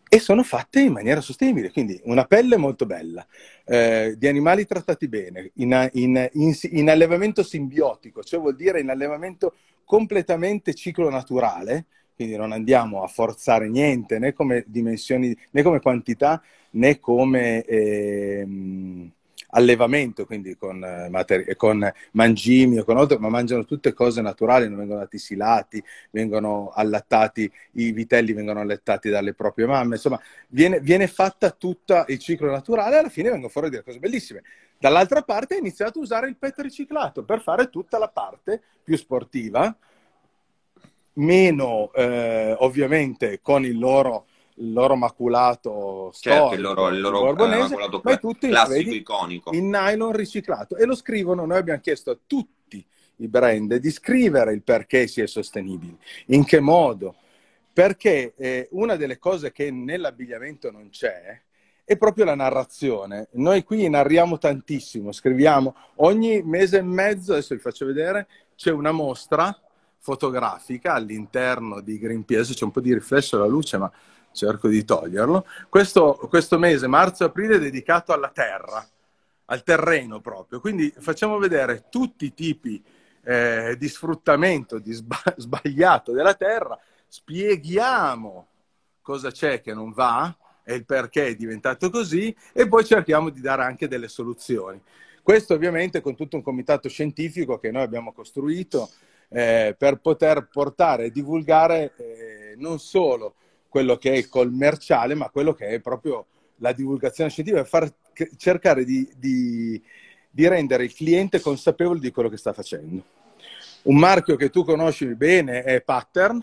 e sono fatte in maniera sostenibile, quindi una pelle molto bella, eh, di animali trattati bene, in, in, in, in, allevamento simbiotico, cioè vuol dire in allevamento completamente ciclo naturale, quindi non andiamo a forzare niente, né come dimensioni, né come quantità, né come eh, allevamento, quindi con, eh, materi- eh, con mangimi o con altro, ma mangiano tutte cose naturali, non vengono dati silati, vengono allattati, i vitelli vengono allattati dalle proprie mamme, insomma viene, viene fatta tutto il ciclo naturale e alla fine vengono fuori delle cose bellissime. Dall'altra parte ha iniziato a usare il pet riciclato per fare tutta la parte più sportiva, meno eh, ovviamente con il loro, il loro maculato certo, storico, certo, il loro, il loro borbonese, eh, maculato ma tutti classico, vedi, iconico. in nylon riciclato e lo scrivono, noi abbiamo chiesto a tutti i brand di scrivere il perché si è sostenibili, in che modo, perché eh, una delle cose che nell'abbigliamento non c'è è proprio la narrazione. Noi qui narriamo tantissimo, scriviamo ogni mese e mezzo, adesso vi faccio vedere, c'è una mostra fotografica all'interno di Greenpeace, c'è un po' di riflesso alla luce, ma cerco di toglierlo. Questo, questo mese, marzo-aprile, è dedicato alla terra, al terreno proprio. Quindi facciamo vedere tutti i tipi eh, di sfruttamento di sba- sbagliato della terra, spieghiamo cosa c'è che non va e il perché è diventato così e poi cerchiamo di dare anche delle soluzioni. Questo ovviamente con tutto un comitato scientifico che noi abbiamo costruito eh, per poter portare e divulgare eh, non solo quello che è commerciale, ma quello che è proprio la divulgazione scientifica, far, cercare di, di, di rendere il cliente consapevole di quello che sta facendo. Un marchio che tu conosci bene è Pattern,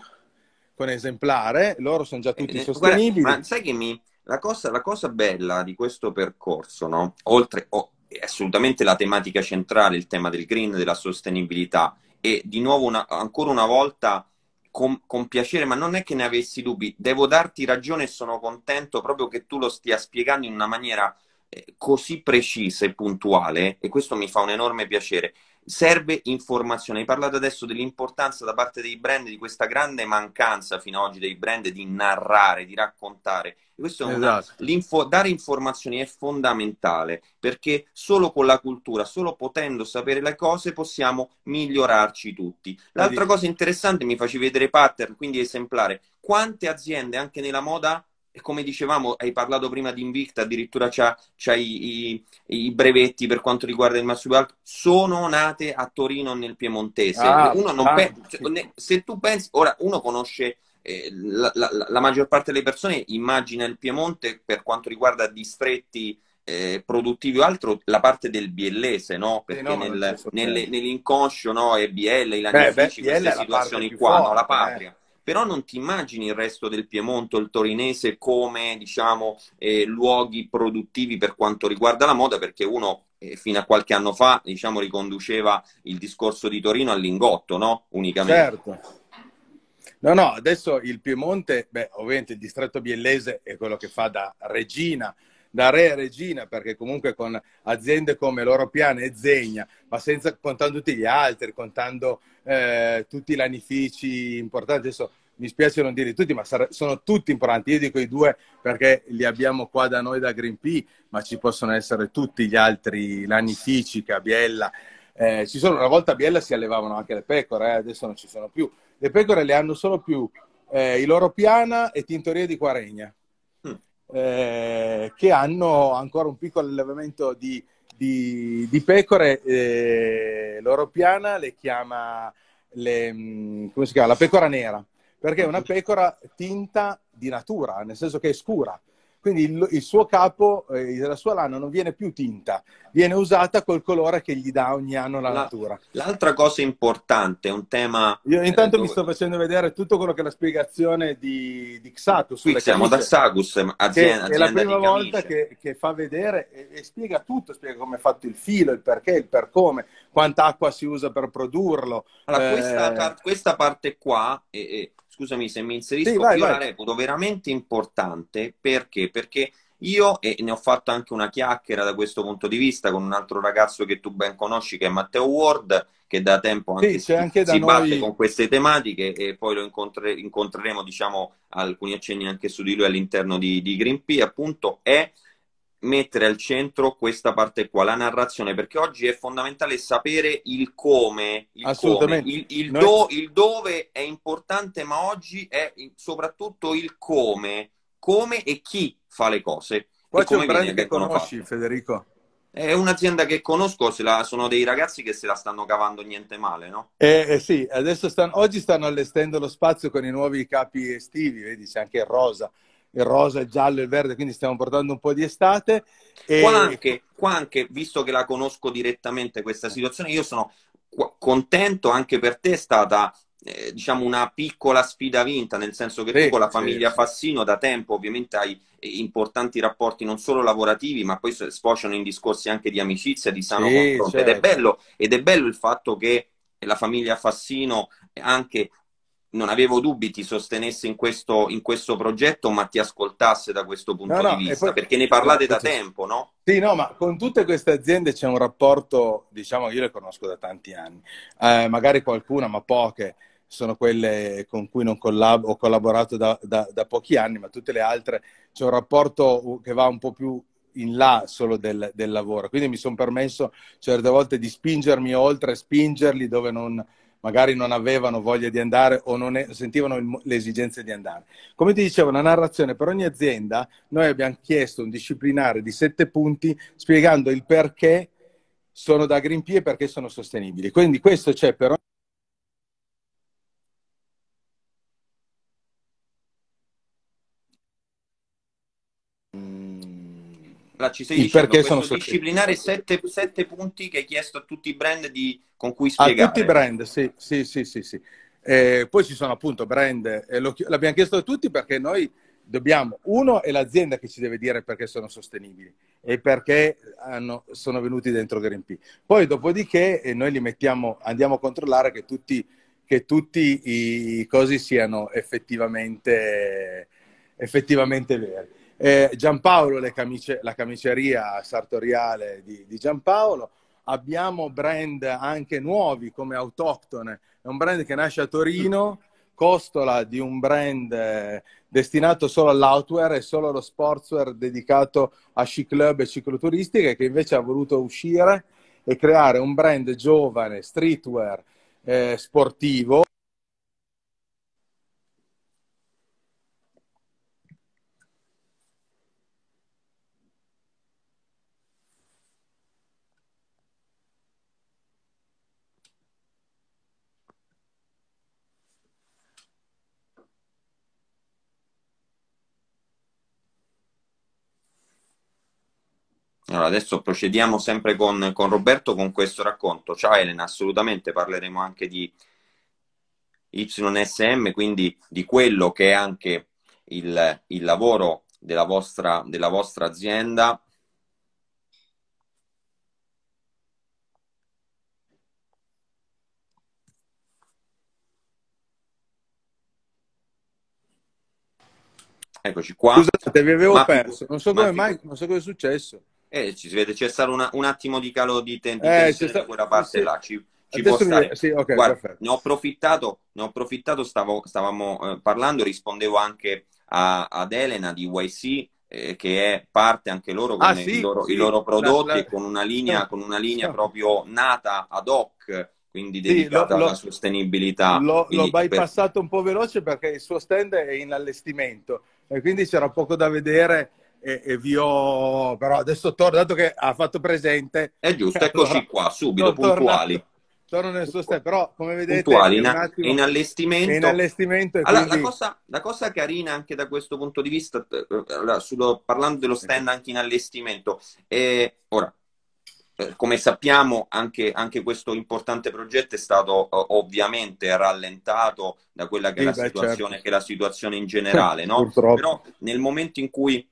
con esemplare, loro sono già eh, tutti eh, sostenibili. Guarda, ma sai che mi... La cosa, la cosa bella di questo percorso, no? oltre oh, assolutamente la tematica centrale, il tema del green, della sostenibilità, e di nuovo una, ancora una volta con, con, piacere, ma non è che ne avessi dubbi, devo darti ragione e sono contento proprio che tu lo stia spiegando in una maniera eh, così precisa e puntuale e questo mi fa un enorme piacere serve informazione. Hai parlato adesso dell'importanza da parte dei brand, di questa grande mancanza fino ad oggi dei brand di narrare, di raccontare. Esatto. dare informazioni è fondamentale perché solo con la cultura, solo potendo sapere le cose, possiamo migliorarci tutti. L'altra cosa interessante, mi facevi vedere pattern, quindi esemplare, quante aziende anche nella moda come dicevamo, hai parlato prima di Invicta, addirittura c'ha, c'ha i, i, i, brevetti per quanto riguarda il massimo Massubalto, sono nate a Torino nel Piemontese. Ah, ah, pe- sì. se tu pensi, ora uno conosce eh, la, la, la, maggior parte delle persone immagina il Piemonte per quanto riguarda distretti eh, produttivi o altro, la parte del biellese, no? Perché eh no, nel, nel, nell'inconscio no? è BL, i lanifici, queste situazioni qua, forte, no? la eh. patria però non ti immagini il resto del Piemonte il torinese come diciamo, eh, luoghi produttivi per quanto riguarda la moda, perché uno eh, fino a qualche anno fa diciamo, riconduceva il discorso di Torino all'ingotto, no? Unicamente. Certo. No, no, adesso il Piemonte, beh, ovviamente il distretto biellese è quello che fa da regina, da re a regina, perché comunque con aziende come Loro Piana e Zegna, ma senza contando tutti gli altri, contando eh, tutti i lanifici importanti, adesso mi spiace non dirli tutti, ma sar- sono tutti importanti. Io dico i due perché li abbiamo qua da noi da Greenpeace, ma ci possono essere tutti gli altri lanifici, Cabiella. Eh, ci sono, una volta a Biella si allevavano anche le pecore, eh, adesso non ci sono più. Le pecore le hanno solo più eh, i loro Piana e Tintoria di Quaregna eh, che hanno ancora un piccolo allevamento di, di, di pecore. Eh, L'oro piana le chiama, le, mm, chiama, la pecora nera, perché è una pecora tinta di natura, nel senso che è scura. Quindi il, il suo capo, eh, la sua lana non viene più tinta, viene usata col colore che gli dà ogni anno la, la natura. L'altra cosa importante, un tema... Io eh, intanto eh, dove... mi sto facendo vedere tutto quello che è la spiegazione di, di Xatus. Qui siamo camicie, da Sagus, azienda, che azienda È la prima volta che, che, fa vedere e, e spiega tutto, spiega come è fatto il filo, il perché, il per come, quanta acqua si usa per produrlo. Allora, eh... questa, questa, parte qua, è, è scusami se mi inserisco, sì, vai, io vai. la reputo veramente importante perché? Perché io, e ne ho fatto anche una chiacchiera da questo punto di vista con un altro ragazzo che tu ben conosci, che è Matteo Ward, che da tempo anche, sì, si, anche si batte noi... con queste tematiche e poi lo incontre, incontreremo, diciamo, alcuni accenni anche su di lui all'interno di, di Greenpeace, appunto, è mettere al centro questa parte qua, la narrazione, perché oggi è fondamentale sapere il come, il, come. il, il, Noi... do, il dove è importante, ma oggi è soprattutto il come, come e chi fa le cose. Qual come un brand che conosci, fatte. Federico? È un'azienda che conosco, la, sono dei ragazzi che se la stanno cavando niente male, no? Eh, eh sì, stanno, oggi stanno allestendo lo spazio con i nuovi capi estivi, vedi c'è anche rosa il rosa, il giallo, il verde, quindi stiamo portando un po' di estate. E... Qua, anche, qua anche, visto che la conosco direttamente questa situazione, io sono contento anche per te, è stata eh, diciamo una piccola sfida vinta, nel senso che sì, tu con la famiglia sì. Fassino da tempo ovviamente hai importanti rapporti non solo lavorativi, ma poi sfociano in discorsi anche di amicizia, di sano sì, confronto. Certo. Ed, ed è bello il fatto che la famiglia Fassino eh, anche non avevo dubbi ti sostenesse in questo, in questo, progetto, ma ti ascoltasse da questo punto no, no, di vista, poi, perché ne parlate da tempo, no? Sì, no, ma con tutte queste aziende c'è un rapporto, diciamo, io le conosco da tanti anni, eh, magari qualcuna, ma poche sono quelle con cui non collab- ho collaborato da, da, da, pochi anni, ma tutte le altre c'è un rapporto uh, che va un po' più in là solo del, del lavoro, quindi mi sono permesso certe volte di spingermi oltre, spingerli dove non, magari non avevano voglia di andare o non sentivano il, le esigenze di andare. Come ti dicevo, una narrazione per ogni azienda, noi abbiamo chiesto un disciplinare di sette punti spiegando il perché sono da Greenpeace e perché sono sostenibili. Quindi questo c'è per ogni Fra, ci stai il perché sono disciplinare sette, sette, punti che hai chiesto a tutti i brand di, con cui spiegare. A tutti i brand, sì, sì, sì, sì. sì. Eh, poi ci sono appunto brand, eh, lo, l'abbiamo chiesto a tutti perché noi dobbiamo, uno è l'azienda che ci deve dire perché sono sostenibili e perché hanno, sono venuti dentro Greenpeace. Poi dopodiché eh, noi li mettiamo, andiamo a controllare che tutti, che tutti i cosi siano effettivamente, effettivamente veri. Eh, Giampaolo, la camiceria sartoriale di, di Giampaolo. Abbiamo brand anche nuovi come Autoctone, è un brand che nasce a Torino, costola di un brand eh, destinato solo all'outwear e solo allo sportswear dedicato a sci club e cicloturistiche, che invece ha voluto uscire e creare un brand giovane, streetwear, eh, sportivo, Allora, adesso procediamo sempre con, con, Roberto con questo racconto. Ciao Elena, assolutamente parleremo anche di YSM, quindi di quello che è anche il, il lavoro della vostra, della vostra azienda. Eccoci qua. Scusate, vi avevo Ma... perso, non so come Ma... mai, non so cosa è successo. Eh, ci si vede, c'è stato una, un attimo di calo di, ten- di eh, da quella parte sì. là. Ci, ci può stare. Mi... Sì, okay, Guarda, ne ho approfittato, ne ho approfittato stavo, stavamo eh, parlando, rispondevo anche a, ad Elena di YC eh, che è parte anche loro ah, con ah, sì, i, loro, i, loro, prodotti la, la... con una linea, con una linea proprio nata ad hoc quindi dedicata sì, lo, alla sostenibilità. L'ho, l'ho bypassato per... un po' veloce perché il suo stand è in allestimento e quindi c'era poco da vedere e, e, vi ho... Però adesso torno, dato che ha fatto presente... È giusto, eccoci allora, qua, subito, puntuali. Tornato, torno nel suo step, però come vedete... Puntuali, in, attimo, in allestimento. In allestimento allora, quindi... la, cosa, la, cosa, carina anche da questo punto di vista, eh, sullo, parlando dello stand anche in allestimento, è ora, eh, come sappiamo anche, anche, questo importante progetto è stato ovviamente rallentato da quella che, sì, è, la beh, certo. che è, la situazione in generale, no? Purtroppo. però nel momento in cui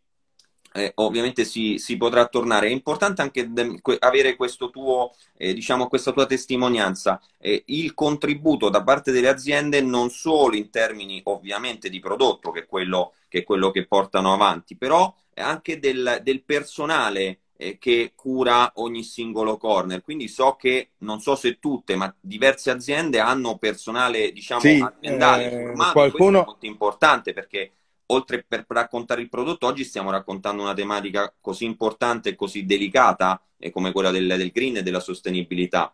eh, ovviamente si, si, potrà tornare. È importante anche avere tuo, eh, diciamo, questa tua testimonianza, eh, il contributo da parte delle aziende non solo in termini ovviamente di prodotto, che è quello che, è quello che portano avanti, però anche del, del personale eh, che cura ogni singolo corner. Quindi so che, non so se tutte, ma diverse aziende hanno personale, diciamo, sì, aziendale formato, eh, qualcuno... questo è molto importante perché oltre per raccontare il prodotto, oggi stiamo raccontando una tematica così importante e così delicata eh, come quella del, del green e della sostenibilità.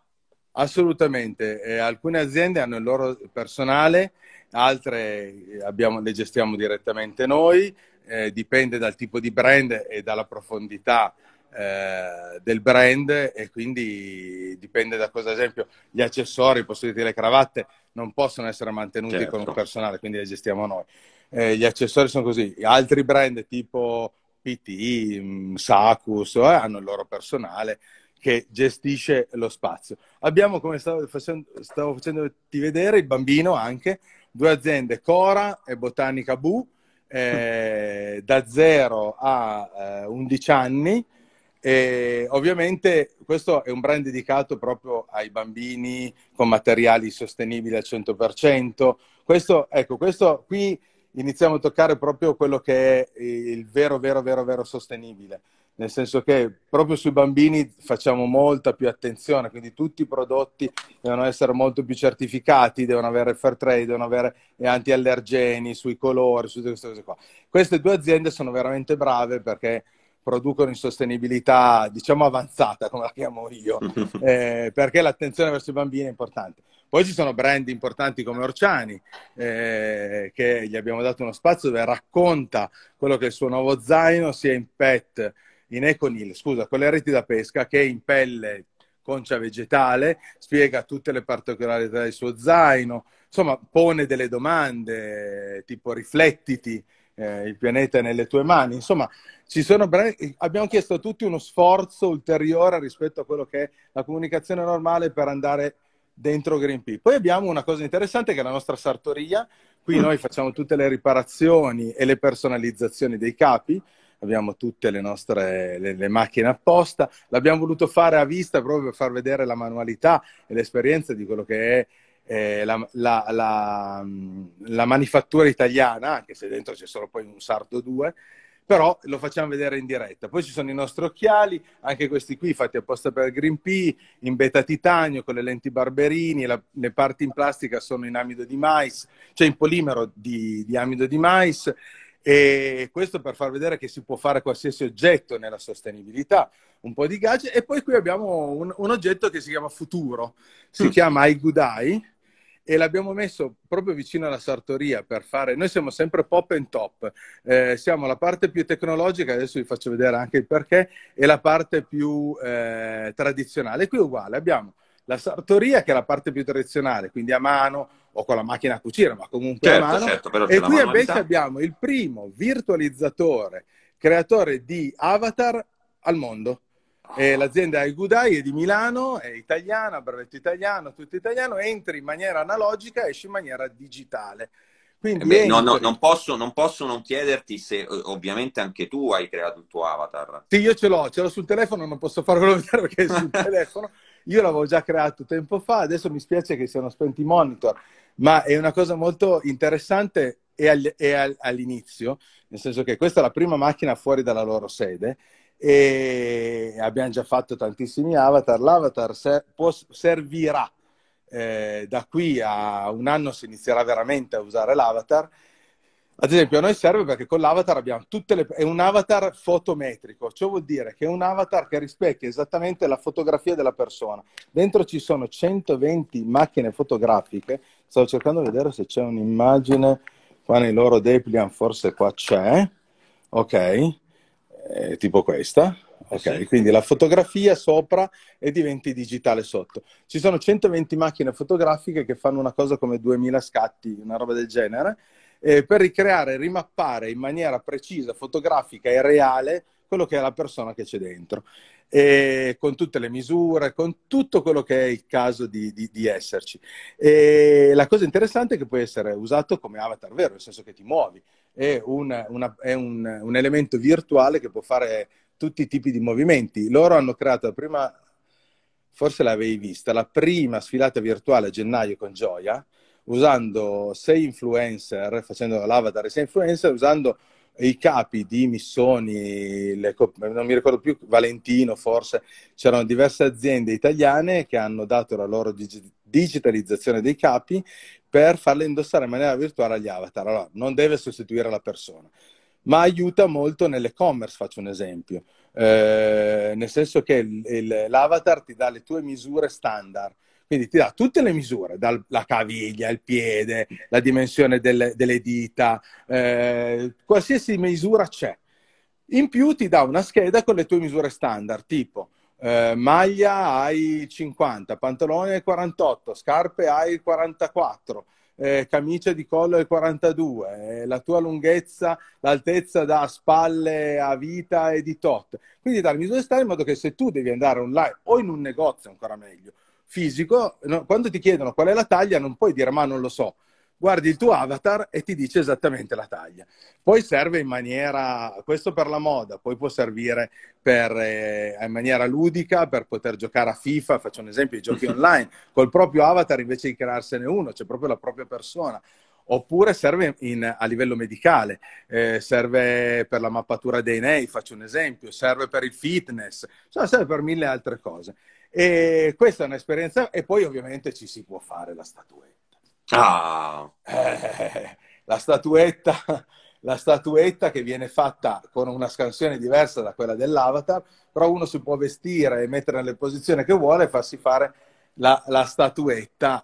Assolutamente, eh, alcune aziende hanno il loro personale, altre eh, abbiamo, le gestiamo direttamente noi, eh, dipende dal tipo di brand e dalla profondità eh, del brand e quindi dipende da cosa, ad esempio, gli accessori, posso dire le cravatte, non possono essere mantenuti certo. con un certo. personale, quindi le gestiamo noi eh, gli accessori sono così. Altri brand tipo PT, mm, Sacus, eh, hanno il loro personale che gestisce lo spazio. Abbiamo, come stavo facendo, stavo facendoti vedere, il bambino anche, due aziende, Cora e Botanica Bu, eh, da 0 a eh, 11 anni. E ovviamente questo è un brand dedicato proprio ai bambini con materiali sostenibili al 100%. Questo, ecco, questo qui iniziamo a toccare proprio quello che è il vero, vero, vero, vero sostenibile. Nel senso che proprio sui bambini facciamo molta più attenzione, quindi tutti i prodotti devono essere molto più certificati, devono avere fair trade, devono avere antiallergeni sui colori, su tutte queste cose qua. Queste due aziende sono veramente brave perché producono insostenibilità, diciamo avanzata, come la chiamo io, eh, perché l'attenzione verso i bambini è importante. Poi ci sono brand importanti come Orciani, eh, che gli abbiamo dato uno spazio dove racconta quello che è il suo nuovo zaino, sia in PET, in Econil, scusa, con le reti da pesca, che in pelle concia vegetale, spiega tutte le particolarità del suo zaino, insomma pone delle domande tipo riflettiti, eh, il pianeta è nelle tue mani. Insomma, brand... abbiamo chiesto a tutti uno sforzo ulteriore rispetto a quello che è la comunicazione normale per andare dentro Greenpeace. Poi abbiamo una cosa interessante che è la nostra sartoria. Qui noi facciamo tutte le riparazioni e le personalizzazioni dei capi abbiamo tutte le nostre le, le macchine apposta. L'abbiamo voluto fare a vista proprio per far vedere la manualità e l'esperienza di quello che è eh, la, la, la, mm, la, manifattura italiana, anche se dentro c'è solo poi un sardo 2, però lo facciamo vedere in diretta. Poi ci sono i nostri occhiali, anche questi qui fatti apposta per Greenpea, in beta titanio con le lenti barberini, le parti in plastica sono in amido di mais, cioè in polimero di, di amido di mais. E questo per far vedere che si può fare qualsiasi oggetto nella sostenibilità, un po' di gadget. E poi qui abbiamo un, un oggetto che si chiama Futuro, si mm. chiama Aigudai e l'abbiamo messo proprio vicino alla sartoria per fare, noi siamo sempre pop and top, eh, siamo la parte più tecnologica, adesso vi faccio vedere anche il perché, e la parte più eh, tradizionale. Qui è uguale, abbiamo la sartoria che è la parte più tradizionale, quindi a mano o con la macchina a cucire, ma comunque certo, a mano. Certo, e qui invece abbiamo il primo virtualizzatore, creatore di avatar al mondo eh, l'azienda è Gudai, è di Milano, è italiana, brevetto italiano, tutto italiano, entri in maniera analogica, esce in maniera digitale. Quindi eh beh, no, no, non, posso, non, posso, non chiederti se ovviamente anche tu hai creato il tuo avatar. Sì, io ce l'ho, ce l'ho sul telefono, non posso farvelo vedere perché è sul telefono. Io l'avevo già creato tempo fa, adesso mi spiace che siano spenti i monitor, ma è una cosa molto interessante e, all, e all, all'inizio, nel senso che questa è la prima macchina fuori dalla loro sede e abbiamo già fatto tantissimi avatar. L'avatar ser- può, servirà eh, da qui a un anno si inizierà veramente a usare l'avatar. Ad esempio, a noi serve perché con l'avatar abbiamo tutte le... è un avatar fotometrico, ciò vuol dire che è un avatar che rispecchia esattamente la fotografia della persona. Dentro ci sono 120 macchine fotografiche, stavo cercando di vedere se c'è un'immagine qua nei loro Deplian, forse qua c'è, ok? eh, tipo questa. Eh, ok, sì. quindi la fotografia sopra e diventi digitale sotto. Ci sono 120 macchine fotografiche che fanno una cosa come 2000 scatti, una roba del genere, eh, per ricreare, rimappare in maniera precisa, fotografica e reale quello che è la persona che c'è dentro, e con tutte le misure, con tutto quello che è il caso di, di, di esserci. E la cosa interessante è che può essere usato come avatar vero, nel senso che ti muovi è, una, una, è un, un, elemento virtuale che può fare tutti i tipi di movimenti. Loro hanno creato la prima, forse l'avevi vista, la prima sfilata virtuale a gennaio con Gioia, usando sei influencer, facendo la lava da sei influencer, usando i capi di Missoni, le, non mi ricordo più, Valentino forse, c'erano diverse aziende italiane che hanno dato la loro digitalizzazione dei capi per farle indossare in maniera virtuale agli avatar. Allora, non deve sostituire la persona, ma aiuta molto nell'e-commerce, faccio un esempio, eh, nel senso che il, il, l'avatar ti dà le tue misure standard, quindi ti dà tutte le misure, dalla caviglia, il piede, la dimensione delle, delle dita, eh, qualsiasi misura c'è. In più ti dà una scheda con le tue misure standard, tipo eh, maglia hai 50, pantalone hai 48, scarpe hai 44, eh, camicia di collo hai 42, eh, la tua lunghezza, l'altezza da spalle a vita è di tot. Quindi darmi dove stare in modo che se tu devi andare online o in un negozio ancora meglio, fisico, no, quando ti chiedono qual è la taglia non puoi dire ma non lo so guardi il tuo avatar e ti dice esattamente la taglia. Poi serve in maniera, questo per la moda, poi può servire per, eh, in maniera ludica per poter giocare a FIFA, faccio un esempio, i giochi online, col proprio avatar invece di crearsene uno, c'è cioè proprio la propria persona. Oppure serve in, a livello medicale, eh, serve per la mappatura dei nei, faccio un esempio, serve per il fitness, insomma, cioè serve per mille altre cose. E questa è un'esperienza e poi ovviamente ci si può fare la statuetta. Ah. Eh, la, statuetta, la statuetta che viene fatta con una scansione diversa da quella dell'avatar, però uno si può vestire e mettere nelle posizioni che vuole e farsi fare la, la statuetta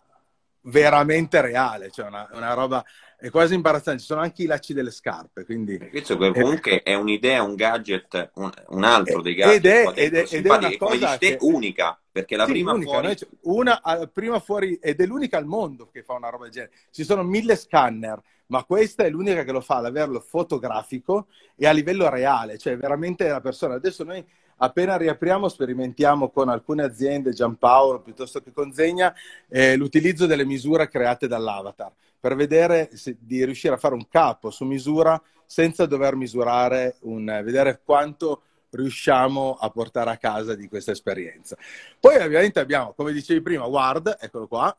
veramente reale, cioè una, una roba è quasi imbarazzante. Ci sono anche i lacci delle scarpe. Quindi... Penso comunque è un'idea, un gadget, un, un altro eh, dei gadget. Ed è, ed è, ed è una cosa che... unica, perché la sì, prima unica, fuori... Una, prima fuori... Ed è l'unica al mondo che fa una roba del genere. Ci sono mille scanner, ma questa è l'unica che lo fa ad averlo fotografico e a livello reale. Cioè veramente la persona... Adesso noi appena riapriamo sperimentiamo con alcune aziende, Giampaolo piuttosto che Consegna, eh, l'utilizzo delle misure create dall'avatar per vedere se, di riuscire a fare un capo su misura senza dover misurare, un, eh, vedere quanto riusciamo a portare a casa di questa esperienza. Poi ovviamente abbiamo, come dicevi prima, Ward, eccolo qua.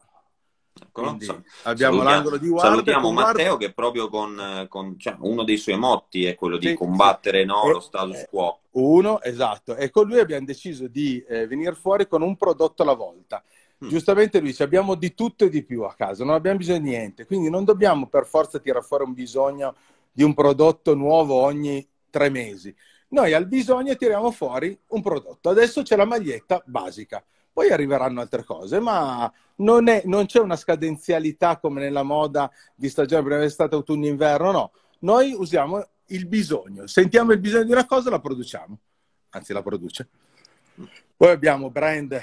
Eccolo, abbiamo salutiamo, l'angolo di Ward. Salutiamo Matteo Ward... che proprio con, eh, con cioè, uno dei suoi motti è quello di sì, combattere sì. No, e, lo status eh, quo. Uno, esatto. E con lui abbiamo deciso di eh, venire fuori con un prodotto alla volta. Mm. Giustamente lui dice abbiamo di tutto e di più a casa, non abbiamo bisogno di niente, quindi non dobbiamo per forza tirare fuori un bisogno di un prodotto nuovo ogni tre mesi. Noi al bisogno tiriamo fuori un prodotto. Adesso c'è la maglietta basica, poi arriveranno altre cose, ma non, è, non c'è una scadenzialità come nella moda di stagione primavera-estate, autunno-inverno, no. Noi usiamo il bisogno, sentiamo il bisogno di una cosa e la produciamo, anzi la produce. Mm. Poi abbiamo brand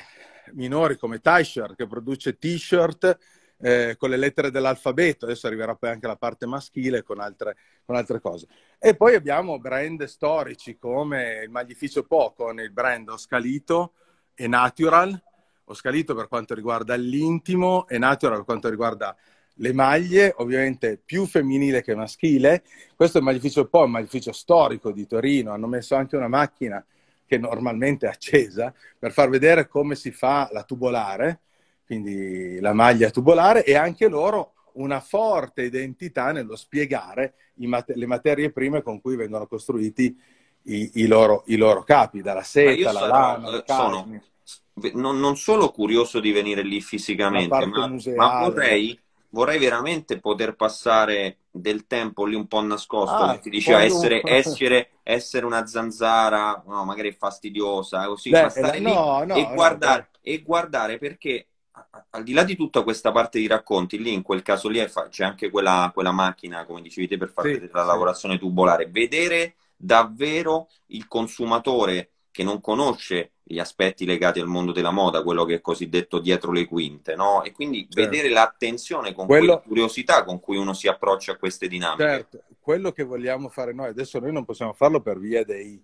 minori come Tyshirt che produce t-shirt eh, con le lettere dell'alfabeto, adesso arriverà poi anche la parte maschile con altre, con altre cose. E poi abbiamo brand storici come il Maglificio Po con il brand Oscalito e Natural, Oscalito per quanto riguarda l'intimo e Natural per quanto riguarda le maglie, ovviamente più femminile che maschile. Questo è il Maglificio Po, è un maglificio storico di Torino, hanno messo anche una macchina che normalmente è accesa, per far vedere come si fa la tubolare, quindi la maglia tubolare, e anche loro una forte identità nello spiegare i mat- le materie prime con cui vengono costruiti i, i, loro, i loro, capi, dalla seta, la lana, le sono, non, non, solo curioso di venire lì fisicamente, ma, ma vorrei vorrei veramente poter passare del tempo lì un po' nascosto, ah, ti diceva essere, essere, essere, una zanzara, no, magari fastidiosa, così, Beh, ma eh, stare la... lì no, no, e, guardare, e guardare perché al di là di tutta questa parte di racconti, lì in quel caso lì fa- c'è anche quella, quella, macchina, come dicevi te, per fare sì, la sì. lavorazione tubolare, vedere davvero il consumatore che non conosce gli aspetti legati al mondo della moda, quello che è cosiddetto dietro le quinte, no? E quindi certo. vedere l'attenzione con quello... cui, curiosità con cui uno si approccia a queste dinamiche. Certo, quello che vogliamo fare noi, adesso noi non possiamo farlo per via dei,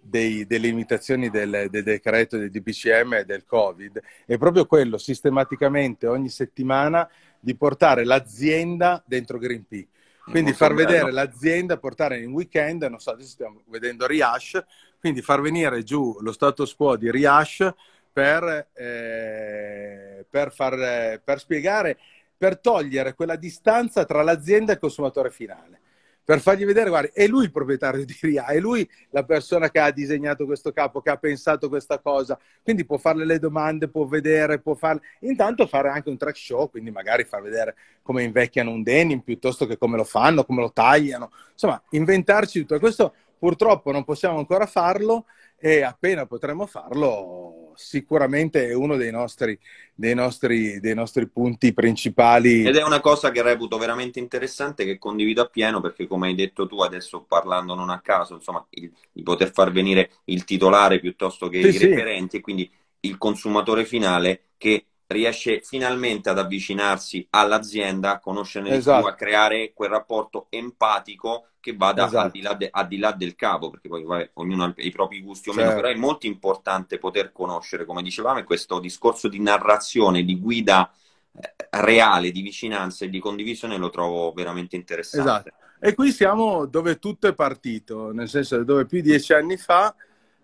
dei, delle limitazioni del, del decreto del DPCM e del Covid, è proprio quello, sistematicamente ogni settimana, di portare l'azienda dentro Green Peak. Quindi far vedere l'azienda, portare in weekend, non so, adesso stiamo vedendo Riash, quindi far venire giù lo status quo di Riash per, eh, per, far, per spiegare, per togliere quella distanza tra l'azienda e il consumatore finale per fargli vedere, guarda, è lui il proprietario di RIA, è lui la persona che ha disegnato questo capo, che ha pensato questa cosa, quindi può farle le domande, può vedere, può farle, intanto fare anche un track show, quindi magari far vedere come invecchiano un denim piuttosto che come lo fanno, come lo tagliano, insomma, inventarci tutto. E questo Purtroppo non possiamo ancora farlo e appena potremo farlo sicuramente è uno dei nostri, dei nostri, dei nostri punti principali. Ed è una cosa che reputo veramente interessante che condivido appieno perché come hai detto tu adesso parlando non a caso, insomma, il, di poter far venire il titolare piuttosto che sì, i referenti e quindi il consumatore finale che riesce finalmente ad avvicinarsi all'azienda, a conoscerne esatto. di a creare quel rapporto empatico che vada esatto. al, di là, de, al, di là del capo, perché poi vabbè, ognuno ha i propri gusti o certo. meno, però è molto importante poter conoscere, come dicevamo, questo discorso di narrazione, di guida eh, reale, di vicinanza e di condivisione lo trovo veramente interessante. Esatto. E qui siamo dove tutto è partito, nel senso dove più di dieci anni fa,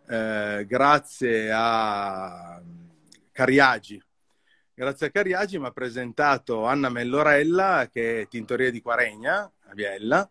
eh, grazie a Cariagi, Grazie a Cariagi mi ha presentato Anna Mellorella, che è tintoria di Quaregna, a Biella,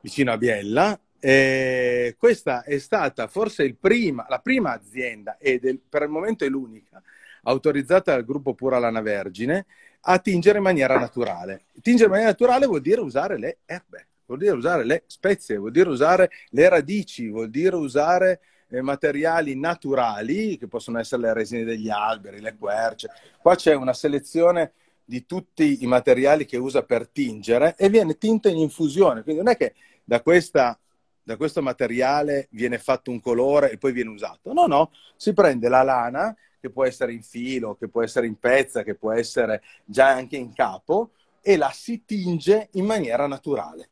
vicino a Biella. E questa è stata forse prima, la prima azienda, e per il momento è l'unica, autorizzata dal gruppo Pura Lana Vergine, a tingere in maniera naturale. Tingere in maniera naturale vuol dire usare le erbe, vuol dire usare le spezie, vuol dire usare le radici, vuol dire usare materiali naturali, che possono essere le resine degli alberi, le querce. Qua c'è una selezione di tutti i materiali che usa per tingere e viene tinta in infusione. Quindi non è che da, questa, da questo materiale viene fatto un colore e poi viene usato. No, no, si prende la lana, che può essere in filo, che può essere in pezza, che può essere già anche in capo, e la si tinge in maniera naturale.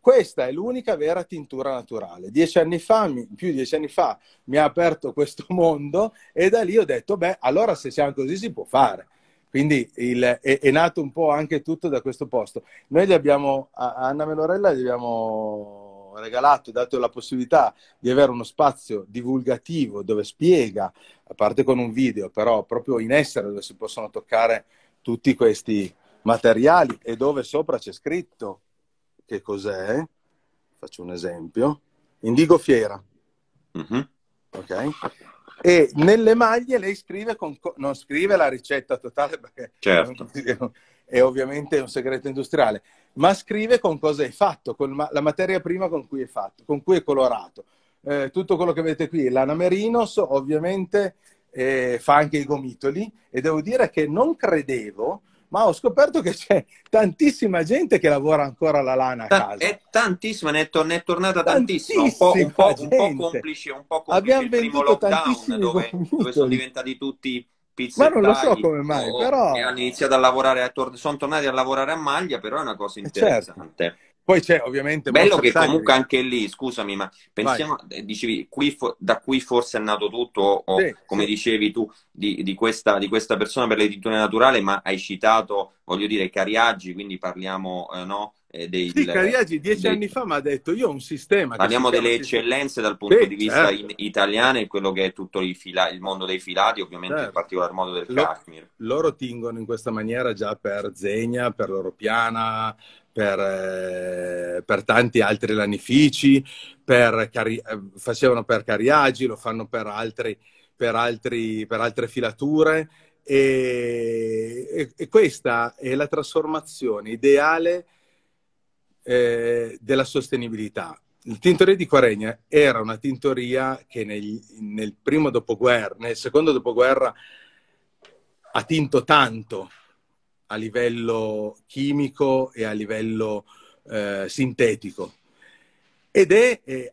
Questa è l'unica vera tintura naturale. Dieci anni fa, più di dieci anni fa, mi ha aperto questo mondo e da lì ho detto, beh, allora se siamo così si può fare. Quindi il, è, è, nato un po' anche tutto da questo posto. Noi gli abbiamo, a Anna Melorella gli abbiamo regalato, dato la possibilità di avere uno spazio divulgativo dove spiega, a parte con un video, però proprio in essere dove si possono toccare tutti questi materiali e dove sopra c'è scritto che cos'è? Faccio un esempio. Indigo Fiera. Mm-hmm. Ok? E nelle maglie lei scrive, con, non scrive la ricetta totale perché certo. è ovviamente un segreto industriale, ma scrive con cosa è fatto, con la materia prima con cui è fatto, con cui è colorato. Eh, tutto quello che vedete qui, l'anamerinos ovviamente eh, fa anche i gomitoli e devo dire che non credevo ma ho scoperto che c'è tantissima gente che lavora ancora la lana a casa. È tantissima, ne è, tor- ne è tornata tantissima, un po', un, po', un po', complice, un po' complice Abbiamo il primo lockdown dove, dove, sono diventati tutti pizzettari. Ma non lo so come mai, però... hanno iniziato a lavorare, a tor- sono tornati a lavorare a maglia, però è una cosa eh, certo. interessante. Certo. Poi c'è ovviamente... Bello che Sani. comunque anche lì, scusami, ma pensiamo, eh, dicevi, qui, da qui forse è nato tutto, o, sì, come sì. dicevi tu, di, di, questa, di, questa, persona per l'editore naturale, ma hai citato, voglio dire, Cariaggi, quindi parliamo, eh, no? Eh, del, sì, Cariaggi dieci dei, anni fa mi ha detto io ho un sistema. Parliamo delle eccellenze dal punto sì, di vista certo. italiano e quello che è tutto il, fila, il mondo dei filati, ovviamente certo. in particolar modo del Lo, Kashmir. Loro tingono in questa maniera già per Zegna, per Loro Piana, per, eh, per tanti altri lanifici, per cari- eh, facevano per cariagi, lo fanno per, altri, per, altri, per altre filature. E, e, e, questa è la trasformazione ideale eh, della sostenibilità. Il tintoria di Quaregna era una tintoria che nel, nel primo dopoguerra, nel secondo dopoguerra ha tinto tanto a livello chimico e a livello eh, sintetico. Ed è eh,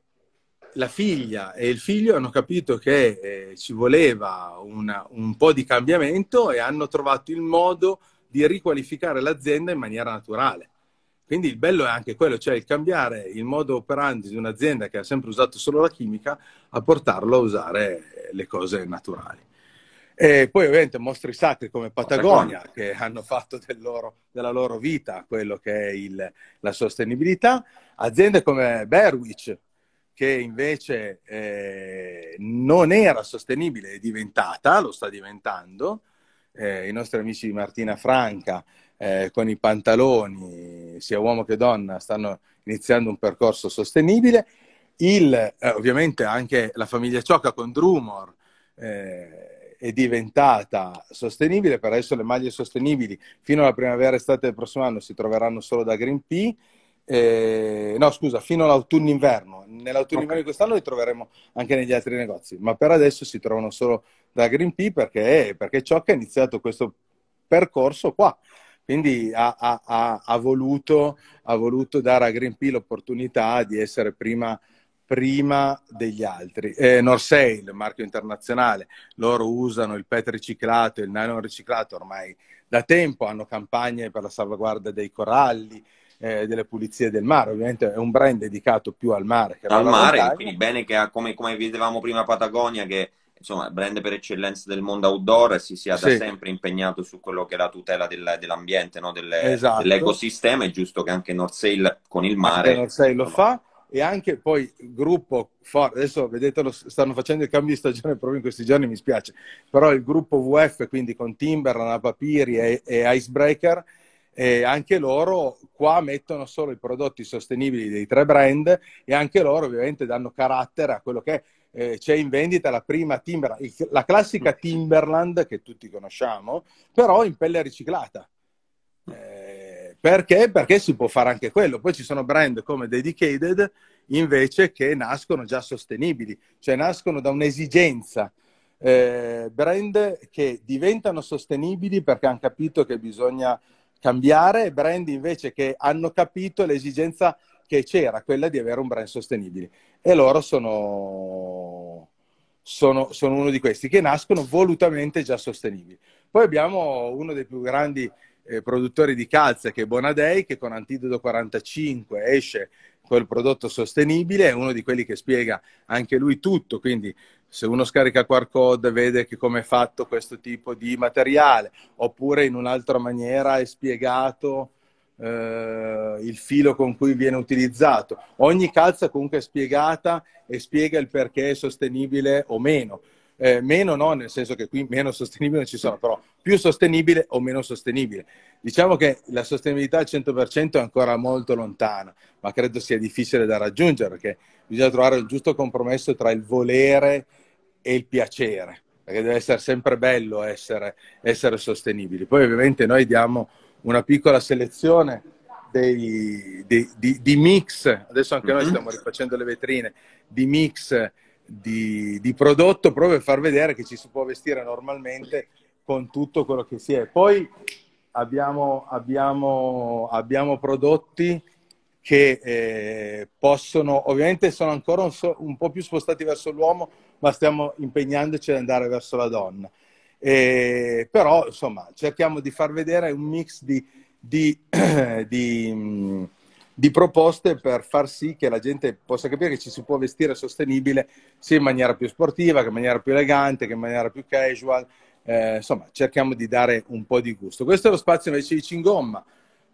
la figlia e il figlio hanno capito che eh, ci voleva una, un po' di cambiamento e hanno trovato il modo di riqualificare l'azienda in maniera naturale. Quindi il bello è anche quello, cioè il cambiare il modo operante di un'azienda che ha sempre usato solo la chimica a portarlo a usare le cose naturali. E poi ovviamente mostri sacri come Patagonia, Patagonia. che hanno fatto del loro, della loro vita quello che è il, la sostenibilità, aziende come Berwich, che invece eh, non era sostenibile, è diventata, lo sta diventando, eh, i nostri amici di Martina Franca eh, con i pantaloni, sia uomo che donna, stanno iniziando un percorso sostenibile, Il, eh, ovviamente anche la famiglia Ciocca con Drumor. Eh, è diventata sostenibile, per adesso le maglie sostenibili fino alla primavera estate del prossimo anno si troveranno solo da Greenpeace. Eh, no, scusa, fino all'autunno-inverno. Nell'autunno-inverno okay. di quest'anno li troveremo anche negli altri negozi, ma per adesso si trovano solo da Greenpeace perché, perché ciò che ha iniziato questo percorso qua. Quindi ha, ha, ha, voluto, ha voluto dare a Greenpeace l'opportunità di essere prima prima degli altri. Eh, Norsail, marchio internazionale, loro usano il PET riciclato e il nylon riciclato ormai da tempo, hanno campagne per la salvaguardia dei coralli, eh, delle pulizie del mare, ovviamente è un brand dedicato più al mare. Che al mare, montagna. quindi bene che ha, come, come vedevamo prima Patagonia, che insomma brand per eccellenza del mondo outdoor si sia da sì. sempre impegnato su quello che è la tutela del, dell'ambiente, no? Delle, esatto. dell'ecosistema, è giusto che anche North Sail con il mare... Anche lo fa e anche poi gruppo forte, adesso vedetelo, stanno facendo il cambio di stagione proprio in questi giorni, mi spiace, però il gruppo VF quindi con Timberland, Papiri e, e Icebreaker, e anche loro qua mettono solo i prodotti sostenibili dei tre brand e anche loro ovviamente danno carattere a quello che eh, c'è in vendita la prima Timberland, la classica Timberland che tutti conosciamo, però in pelle riciclata. Eh, perché? Perché si può fare anche quello. Poi ci sono brand come Dedicated invece che nascono già sostenibili, cioè nascono da un'esigenza. Eh, brand che diventano sostenibili perché hanno capito che bisogna cambiare, brand invece che hanno capito l'esigenza che c'era, quella di avere un brand sostenibile. E loro sono, sono, sono uno di questi che nascono volutamente già sostenibili. Poi abbiamo uno dei più grandi eh, produttori di calze che è Bonadei, che con Antidoto 45 esce col prodotto sostenibile, è uno di quelli che spiega anche lui tutto, quindi se uno scarica QR code vede che come è fatto questo tipo di materiale, oppure in un'altra maniera è spiegato eh, il filo con cui viene utilizzato. Ogni calza comunque è spiegata e spiega il perché è sostenibile o meno eh, meno no, nel senso che qui meno sostenibile ci sono, però più sostenibile o meno sostenibile. Diciamo che la sostenibilità al 100% è ancora molto lontana, ma credo sia difficile da raggiungere perché bisogna trovare il giusto compromesso tra il volere e il piacere, perché deve essere sempre bello essere, essere sostenibili. Poi ovviamente noi diamo una piccola selezione dei, dei, di, di, mix, adesso anche noi mhm. stiamo rifacendo le vetrine, di mix di, di, prodotto proprio per far vedere che ci si può vestire normalmente con tutto quello che si è. Poi abbiamo, abbiamo, abbiamo prodotti che eh, possono, ovviamente sono ancora un, so, un, po' più spostati verso l'uomo, ma stiamo impegnandoci ad andare verso la donna. E, eh, però, insomma, cerchiamo di far vedere un mix di, di, di di proposte per far sì che la gente possa capire che ci si può vestire sostenibile sia in maniera più sportiva, che in maniera più elegante, che in maniera più casual. Eh, insomma, cerchiamo di dare un po' di gusto. Questo è lo spazio invece di Cingomma,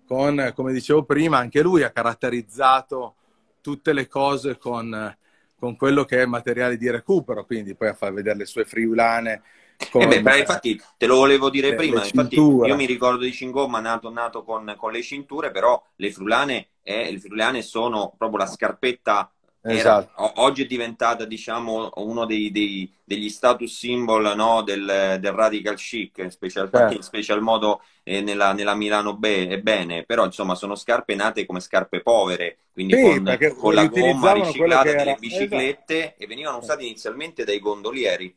con, come dicevo prima, anche lui ha caratterizzato tutte le cose con, con quello che è materiale di recupero, quindi poi a far vedere le sue friulane, con... Eh beh, infatti te lo volevo dire eh, prima, infatti io mi ricordo di Cingomma nato, nato con, con, le cinture, però le friulane eh, le friulane sono proprio la scarpetta esatto. era, oggi è diventata diciamo uno dei, dei, degli status symbol no, del, del, radical chic in special, certo. in special modo eh, nella, nella, Milano be, eh, bene però insomma sono scarpe nate come scarpe povere quindi sì, con, con la gomma riciclata delle biciclette esatto. e venivano usate inizialmente dai gondolieri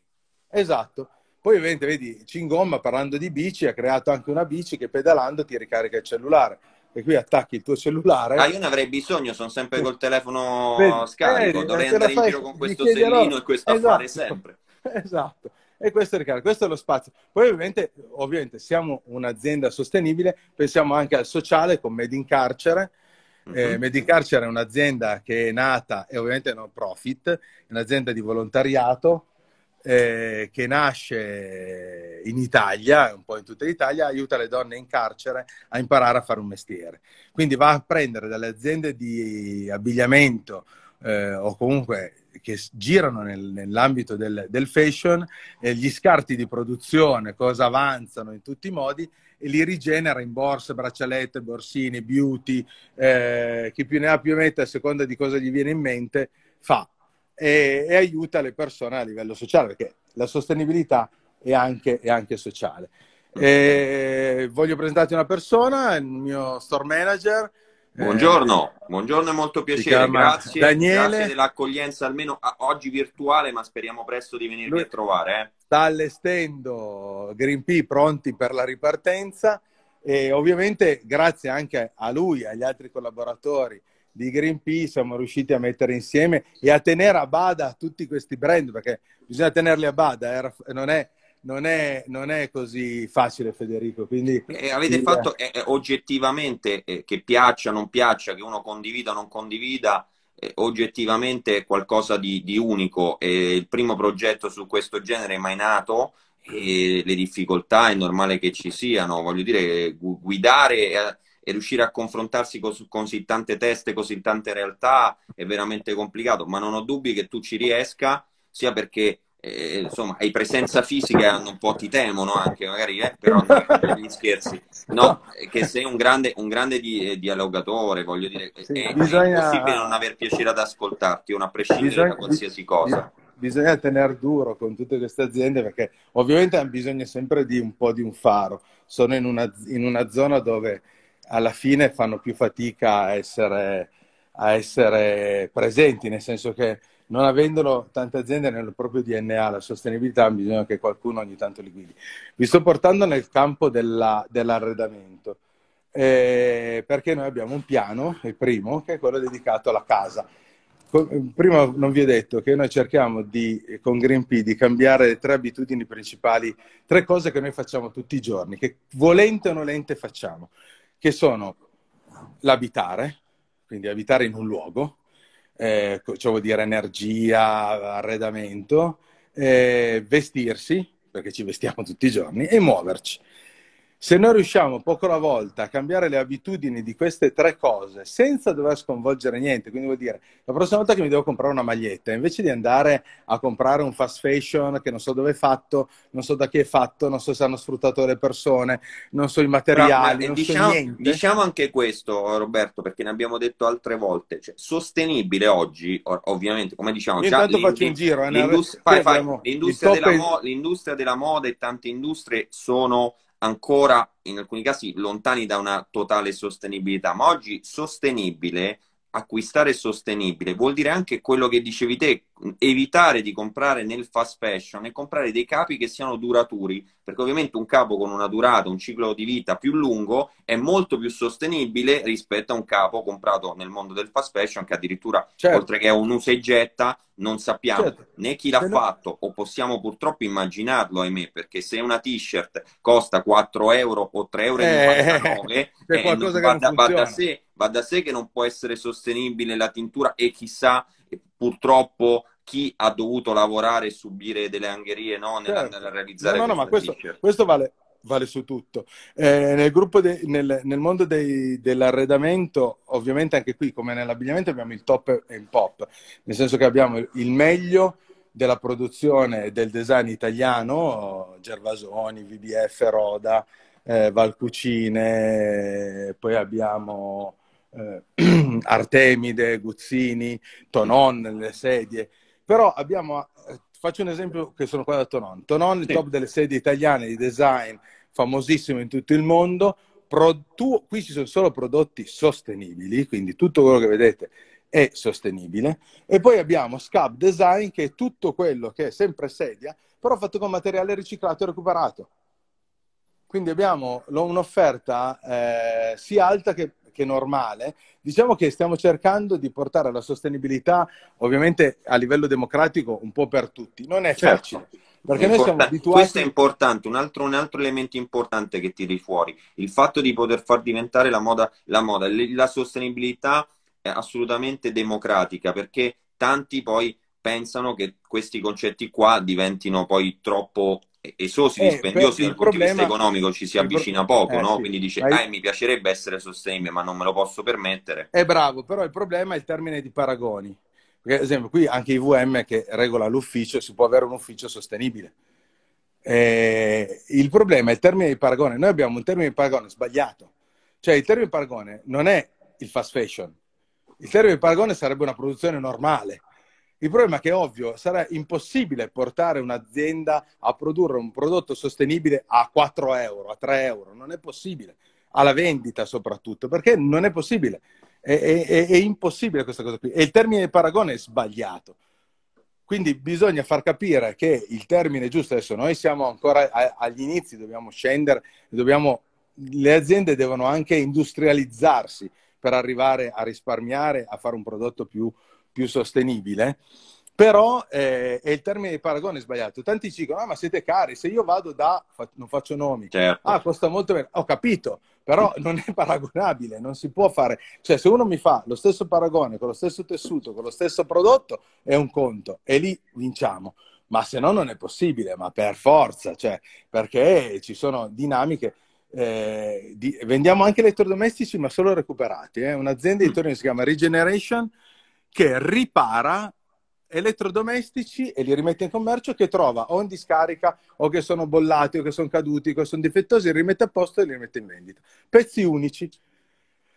esatto poi ovviamente vedi Cingomma parlando di bici ha creato anche una bici che pedalando ti ricarica il cellulare e qui attacchi il tuo cellulare. Ah, io ne avrei bisogno, sono sempre col telefono Vedi, scarico, eh, dovrei andare fai, in giro con questo chiederò... sellino e questo esatto, affare sempre. Esatto. E questo, Riccardo, questo è lo spazio. Poi ovviamente, ovviamente siamo un'azienda sostenibile, pensiamo anche al sociale con Made in Carcere, mhm. eh, Carcere è un'azienda che è nata, è ovviamente non profit, è un'azienda di volontariato, eh, che nasce in Italia, un po' in tutta l'Italia, aiuta le donne in carcere a imparare a fare un mestiere. Quindi va a prendere dalle aziende di abbigliamento eh, o comunque che girano nel, nell'ambito del, del fashion, eh, gli scarti di produzione, cosa avanzano in tutti i modi e li rigenera in borse, braccialette, borsini, beauty, eh, chi più ne ha più mette a seconda di cosa gli viene in mente, fa e, e, aiuta le persone a livello sociale, perché la sostenibilità è anche, è anche sociale. E voglio presentarti una persona, il mio store manager. Buongiorno, eh, buongiorno e molto piacere, grazie, Daniele. grazie dell'accoglienza almeno oggi virtuale, ma speriamo presto di venirvi Lui a trovare. Eh. Sta allestendo Greenpeace pronti per la ripartenza e ovviamente grazie anche a lui, e agli altri collaboratori di Greenpeace siamo riusciti a mettere insieme e a tenere a bada tutti questi brand, perché bisogna tenerli a bada, eh? non, è, non, è, non, è, così facile Federico. Quindi, eh, avete quindi, fatto eh, eh oggettivamente, eh, che piaccia, o non piaccia, che uno condivida, o non condivida, eh, oggettivamente è qualcosa di, di unico. il primo progetto su questo genere è mai nato e le difficoltà è normale che ci siano, voglio dire, gu- guidare e riuscire a confrontarsi con così tante teste, così tante realtà è veramente complicato, ma non ho dubbi che tu ci riesca, sia perché eh, insomma, hai presenza fisica un po' ti temono anche, magari, eh, però gli scherzi. No, che sei un grande, un grande di, eh, dialogatore, voglio dire, sì, è, bisogna... è impossibile non aver piacere ad ascoltarti, a prescindere bisogna... da qualsiasi cosa. Bisogna tenere duro con tutte queste aziende perché ovviamente hanno bisogno sempre di un po' di un faro. Sono in una, in una zona dove alla fine fanno più fatica a essere, a essere presenti, nel senso che non avendolo tante aziende nel proprio DNA, la sostenibilità, bisogna che qualcuno ogni tanto li guidi. Vi sto portando nel campo della, dell'arredamento, eh, perché noi abbiamo un piano, il primo, che è quello dedicato alla casa. Prima non vi ho detto che noi cerchiamo di, con GreenP di cambiare tre abitudini principali, tre cose che noi facciamo tutti i giorni, che volente o nolente facciamo che sono l'abitare, quindi abitare in un luogo, eh, cioè vuol dire energia, arredamento, eh, vestirsi, perché ci vestiamo tutti i giorni, e muoverci. Se noi riusciamo poco alla volta a cambiare le abitudini di queste tre cose senza dover sconvolgere niente, quindi vuol dire la prossima volta che mi devo comprare una maglietta, invece di andare a comprare un fast fashion che non so dove è fatto, non so da chi è fatto, non so se hanno sfruttato le persone, non so i materiali, Però, diciamo, so diciamo, anche questo, Roberto, perché ne abbiamo detto altre volte, cioè, sostenibile oggi, ovviamente, come diciamo, Io già faccio un giro, eh, l'industria, fai, fai, l'industria, della mo- l'industria della moda e tante industrie sono ancora in alcuni casi lontani da una totale sostenibilità, ma oggi sostenibile, acquistare sostenibile vuol dire anche quello che dicevi te, evitare di comprare nel fast fashion e comprare dei capi che siano duraturi, perché ovviamente un capo con una durata, un ciclo di vita più lungo è molto più sostenibile rispetto a un capo comprato nel mondo del fast fashion che addirittura certo. oltre che è un usa e getta non sappiamo certo. né chi l'ha se fatto o possiamo purtroppo immaginarlo ahimè perché se una t-shirt costa 4 euro o 3,99 euro eh, eh, va, va, va da sé che non può essere sostenibile la tintura e chissà purtroppo chi ha dovuto lavorare e subire delle angherie no, nella, certo. nella realizzare no, no, no questo, questo vale, vale, su tutto. Eh, nel, de, nel, nel, mondo dei, dell'arredamento, ovviamente anche qui, come nell'abbigliamento, abbiamo il top e il pop, nel senso che abbiamo il meglio della produzione del design italiano, Gervasoni, VBF, Roda, eh, Valcucine, poi abbiamo eh, Artemide, Guzzini, Tonon nelle sedie, però abbiamo, eh, faccio un esempio che sono qua da Tonon, Tonon sì. il top delle sedie italiane di design, famosissimo in tutto il mondo, Pro, tu, qui ci sono solo prodotti sostenibili, quindi tutto quello che vedete è sostenibile, e poi abbiamo Scab Design che è tutto quello che è sempre sedia, però fatto con materiale riciclato e recuperato. Quindi abbiamo un'offerta eh, sia alta che che normale, diciamo che stiamo cercando di portare la sostenibilità ovviamente a livello democratico un po' per tutti. Non è certo. Perché noi siamo abituati... Questo è importante, un altro, un altro, elemento importante che tiri fuori, il fatto di poter far diventare la moda, la, moda, la sostenibilità assolutamente democratica, perché tanti poi pensano che questi concetti qua diventino poi troppo e esosi, eh, dispendiosi dal punto problema, di vista economico ci si avvicina poco, eh, no? sì, quindi dice ah, io... mi piacerebbe essere sostenibile ma non me lo posso permettere. È bravo, però il problema è il termine di paragoni. Perché, ad esempio, qui anche IVM che regola l'ufficio, si può avere un ufficio sostenibile. Eh, il problema è il termine di paragone. Noi abbiamo un termine di paragone sbagliato. Cioè, il termine di paragone non è il fast fashion. Il termine di paragone sarebbe una produzione normale il problema è che, ovvio, sarà impossibile portare un'azienda a produrre un prodotto sostenibile a 4 euro, a 3 euro. Non è possibile. Alla vendita soprattutto, perché non è possibile. È, è, è impossibile questa cosa qui. E il termine di paragone è sbagliato. Quindi bisogna far capire che il termine giusto, adesso noi siamo ancora agli inizi, dobbiamo scendere, dobbiamo, le aziende devono anche industrializzarsi per arrivare a risparmiare, a fare un prodotto più più sostenibile, però eh, il termine di paragone sbagliato. Tanti ci dicono, ah, ma siete cari, se io vado da, non faccio nomi, certo. ah, costa molto meno, ho capito, però non è paragonabile, non si può fare, cioè se uno mi fa lo stesso paragone con lo stesso tessuto, con lo stesso prodotto, è un conto e lì vinciamo. Ma se no non è possibile, ma per forza, cioè, perché ci sono dinamiche. Eh, di... vendiamo anche elettrodomestici, ma solo recuperati. Eh? Un'azienda di mm. Torino si chiama Regeneration, che ripara elettrodomestici e li rimette in commercio che trova o in discarica o che sono bollati o che sono caduti o che sono difettosi, li rimette a posto e li rimette in vendita. Pezzi unici.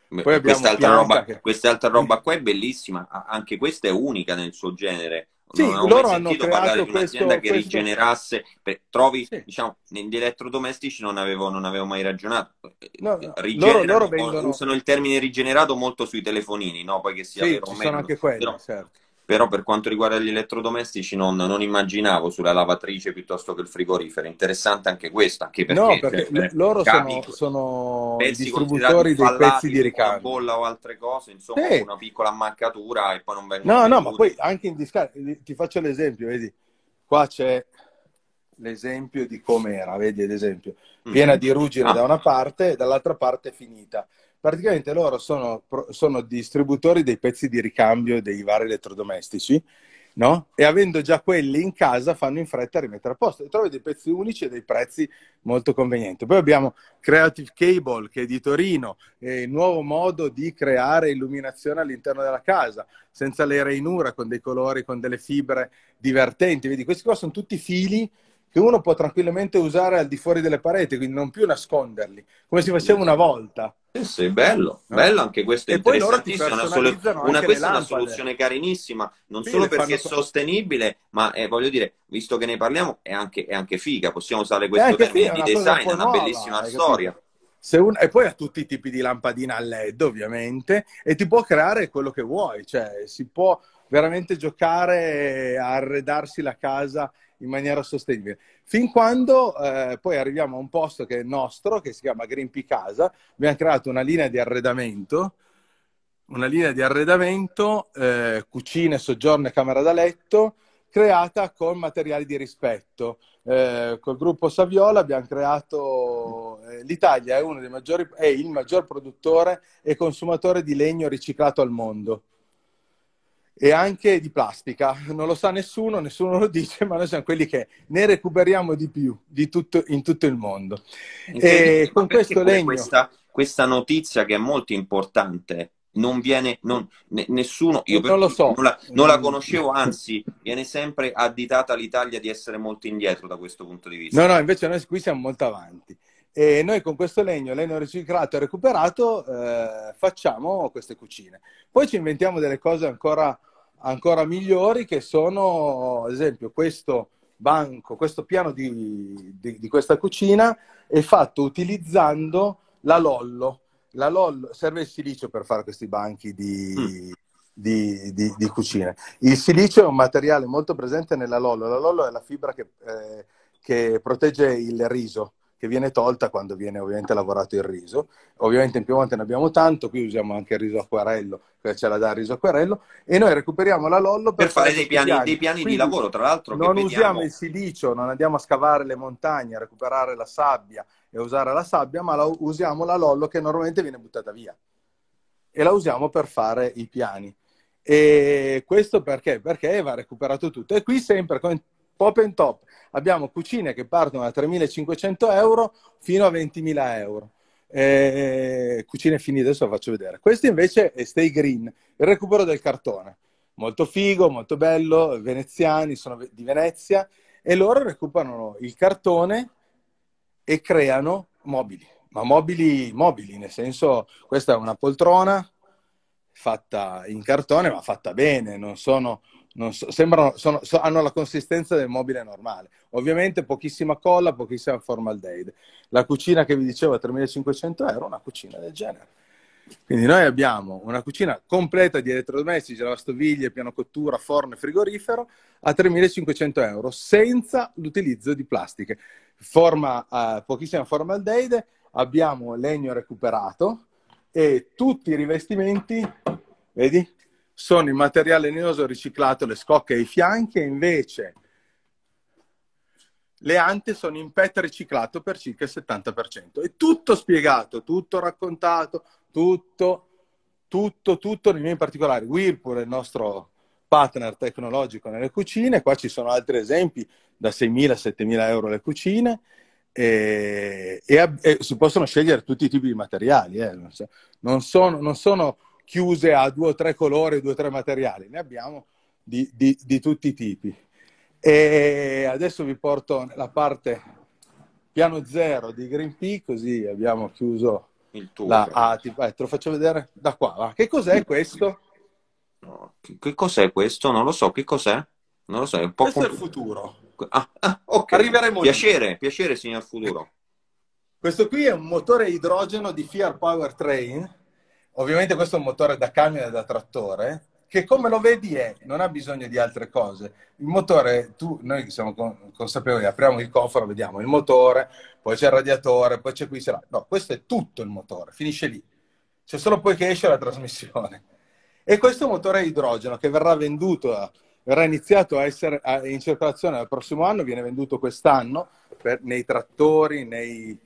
Quest'altra roba, che... quest'altra roba qua è bellissima, anche questa è unica nel suo genere sì, non loro hanno parlare di un'azienda questo, che questo... rigenerasse, per, trovi, sì. diciamo, negli elettrodomestici non avevo, non avevo mai ragionato. No, eh, no. Loro, loro vendono... usano il termine rigenerato molto sui telefonini, no? Poi che sia sì, vero o meno. Quelli, Però, certo però per quanto riguarda gli elettrodomestici non, non, immaginavo sulla lavatrice piuttosto che il frigorifero, interessante anche questo, anche perché, no, perché cioè, loro capi, sono, i distributori dei pezzi di ricambio. bolla o altre cose, insomma sì. una piccola ammaccatura e poi non vengono... No, no, ma poi anche in discarica, eh, ti faccio l'esempio, vedi, qua c'è l'esempio di com'era, vedi ad esempio, mm. piena mm-hmm. di ruggine ah. da una parte e dall'altra parte finita praticamente loro sono, sono distributori dei pezzi di ricambio dei vari elettrodomestici, no? E avendo già quelli in casa fanno in fretta a rimettere a posto. E trovi dei pezzi unici e dei prezzi molto convenienti. Poi abbiamo Creative Cable che è di Torino, è il nuovo modo di creare illuminazione all'interno della casa, senza le rainure, con dei colori, con delle fibre divertenti. Vedi, questi qua sono tutti fili che uno può tranquillamente usare al di fuori delle pareti, quindi non più nasconderli, come si faceva una volta. Sì, sì, bello, no? Eh? bello anche questo. È e poi loro ti una, solu- una, questa è una soluzione carinissima, non sì, solo perché è sostenibile, ma eh, voglio dire, visto che ne parliamo, è anche, è anche figa. Possiamo usare eh, questo termine figa, di design, è una nuova, bellissima storia. Un... E poi ha tutti i tipi di lampadina a LED, ovviamente, e ti può creare quello che vuoi, cioè si può veramente giocare a arredarsi la casa in maniera sostenibile. Fin quando eh, poi arriviamo a un posto che è nostro, che si chiama Green Pea Casa, abbiamo creato una linea di arredamento, una linea di arredamento, eh, cucine, soggiorno e camera da letto, creata con materiali di rispetto. Eh, col gruppo Saviola abbiamo creato eh, l'Italia è, maggiori, è il maggior produttore e consumatore di legno riciclato al mondo e anche di plastica. Non lo sa nessuno, nessuno lo dice, ma noi siamo quelli che ne recuperiamo di più di tutto, in tutto il mondo. E con questo legno... Questa, questa, notizia che è molto importante. Non viene, non, ne, nessuno, io non lo so. Non la, non la mm. conoscevo, anzi, viene sempre additata l'Italia di essere molto indietro da questo punto di vista. No, no, invece noi qui siamo molto avanti. E noi con questo legno, legno riciclato e recuperato, eh, facciamo queste cucine. Poi ci inventiamo delle cose ancora, ancora migliori che sono, ad esempio, questo banco, questo piano di, di, di questa cucina è fatto utilizzando la Lollo. La Lollo serve il silicio per fare questi banchi di, mm. Di, di, di, cucine. Il silicio è un materiale molto presente nella Lollo. La Lollo è la fibra che, eh, che protegge il riso che viene tolta quando viene ovviamente lavorato il riso. Ovviamente in Piemonte ne abbiamo tanto, qui usiamo anche il riso acquarello, che ce la dà il riso acquarello, e noi recuperiamo la lollo per, per fare, fare, dei piani, dei piani di lavoro, tra l'altro. Non vediamo... usiamo il silicio, non andiamo a scavare le montagne, a recuperare la sabbia e usare la sabbia, ma la, usiamo la lollo che normalmente viene buttata via e la usiamo per fare i piani. E questo perché? Perché va recuperato tutto. E qui sempre con pop and top abbiamo cucine che partono da 3.500 euro fino a 20.000 euro. Eh, cucine finite, adesso la faccio vedere. Questo invece è Stay Green, il recupero del cartone. Molto figo, molto bello, veneziani, sono di Venezia e loro recuperano il cartone e creano mobili, ma mobili, mobili, nel senso questa è una poltrona fatta in cartone ma fatta bene, non sono so, sembrano, sono, so, hanno la consistenza del mobile normale. Ovviamente pochissima colla, pochissima formaldeide. La cucina che vi dicevo a 3.500 euro, una cucina del genere. Quindi noi abbiamo una cucina completa di elettrodomestici, lavastoviglie, piano cottura, forno e frigorifero a 3.500 euro senza l'utilizzo di plastiche. Forma, eh, pochissima formaldeide, abbiamo legno recuperato e tutti i rivestimenti, vedi, sono il materiale legnoso riciclato, le scocche e i fianchi, e invece le ante sono in PET riciclato per circa il 70%. È tutto spiegato, tutto raccontato, tutto, tutto, tutto, nei miei particolari. Whirlpool è il nostro partner tecnologico nelle cucine, qua ci sono altri esempi da 6.000-7.000 euro le cucine e, e, e, si possono scegliere tutti i tipi di materiali, eh. non, sono, non sono chiuse a due o tre colori, due o tre materiali, ne abbiamo di, di, di tutti i tipi. E adesso vi porto nella parte piano zero di Green Pea, così abbiamo chiuso il tuo. La, ah, ti, eh, te lo faccio vedere da qua. Va. Che cos'è questo? No, che, che cos'è questo? Non lo so, che cos'è? Non lo so, è un po' Questo compl- è il futuro. Ah, ah, okay. Arriveremo piacere, lì. piacere, signor futuro. Questo qui è un motore idrogeno di Fiat Powertrain Ovviamente questo è un motore da camion e da trattore, che come lo vedi è, non ha bisogno di altre cose. Il motore, tu, noi siamo consapevoli, apriamo il cofano, vediamo il motore, poi c'è il radiatore, poi c'è qui, c'è là. No, questo è tutto il motore, finisce lì. C'è cioè, solo poi che esce la trasmissione. E questo è un motore a idrogeno che verrà venduto, verrà iniziato a essere in circolazione dal prossimo anno, viene venduto quest'anno per, nei trattori, nei,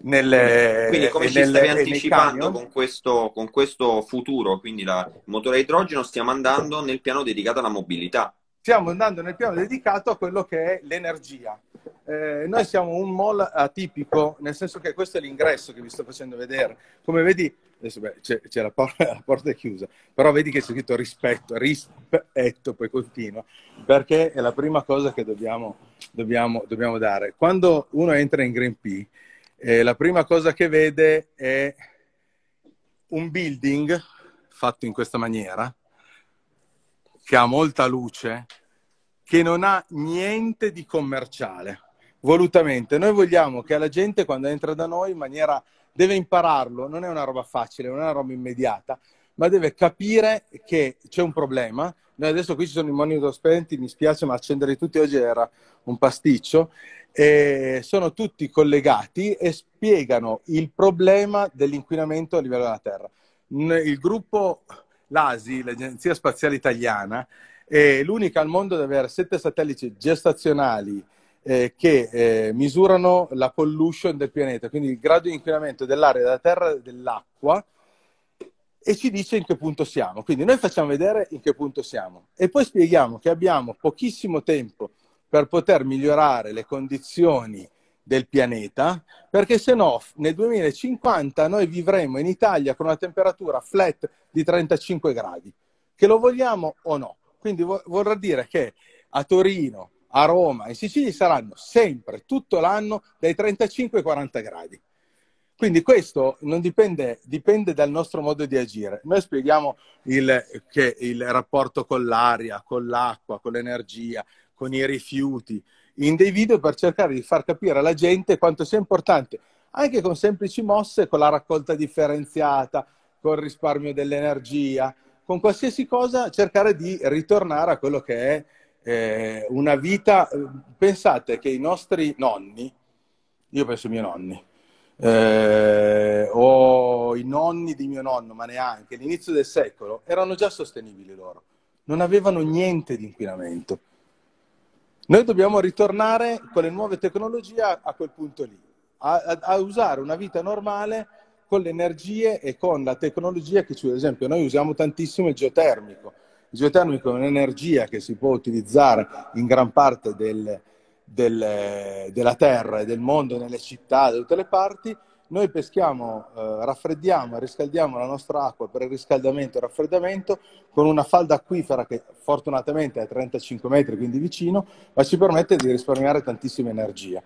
nelle, eh, quindi come eh, ci nelle, stavi eh, anticipando con questo, con questo, futuro, quindi la motore a idrogeno, stiamo andando nel piano dedicato alla mobilità. Stiamo andando nel piano dedicato a quello che è l'energia. Eh, noi siamo un mall atipico, nel senso che questo è l'ingresso che vi sto facendo vedere. Come vedi, adesso beh, c'è, c'è la, porta, la, porta, è chiusa, però vedi che c'è scritto rispetto, rispetto, poi continua, perché è la prima cosa che dobbiamo, dobbiamo, dobbiamo dare. Quando uno entra in Green P, eh, la prima cosa che vede è un building fatto in questa maniera, che ha molta luce, che non ha niente di commerciale, volutamente. Noi vogliamo che la gente quando entra da noi in maniera deve impararlo, non è una roba facile, non è una roba immediata, ma deve capire che c'è un problema. Noi adesso qui ci sono i monitor spenti, mi spiace, ma accenderli tutti oggi era un pasticcio. E sono tutti collegati e spiegano il problema dell'inquinamento a livello della Terra. Il gruppo l'ASI, l'Agenzia Spaziale Italiana, è l'unica al mondo ad avere sette satelliti gestazionali eh, che eh, misurano la pollution del pianeta, quindi il grado di inquinamento dell'aria, della terra e dell'acqua, e ci dice in che punto siamo. Quindi noi facciamo vedere in che punto siamo e poi spieghiamo che abbiamo pochissimo tempo per poter migliorare le condizioni del pianeta, perché se no nel 2050 noi vivremo in Italia con una temperatura flat di 35 gradi, che lo vogliamo o no. Quindi vorrà dire che a Torino, a Roma, in Sicilia saranno sempre, tutto l'anno, dai 35 ai 40 gradi. Quindi questo non dipende, dipende dal nostro modo di agire. Noi spieghiamo il, che il rapporto con l'aria, con l'acqua, con l'energia, con i rifiuti, in dei video per cercare di far capire alla gente quanto sia importante, anche con semplici mosse, con la raccolta differenziata, col risparmio dell'energia, con qualsiasi cosa, cercare di ritornare a quello che è eh, una vita. Eh, pensate che i nostri nonni, io penso ai miei nonni, eh, o i nonni di mio nonno, ma neanche, all'inizio del secolo, erano già sostenibili loro. Non avevano niente di inquinamento. Noi dobbiamo ritornare con le nuove tecnologie a quel punto lì, a, a, a usare una vita normale con le energie e con la tecnologia che, ad esempio, noi usiamo tantissimo il geotermico. Il geotermico è un'energia che si può utilizzare in gran parte del, del, della terra e del mondo, nelle città, da tutte le parti, noi peschiamo, eh, raffreddiamo e riscaldiamo la nostra acqua per il riscaldamento e raffreddamento con una falda acquifera che fortunatamente è a 35 metri, quindi vicino, ma ci permette di risparmiare tantissima energia.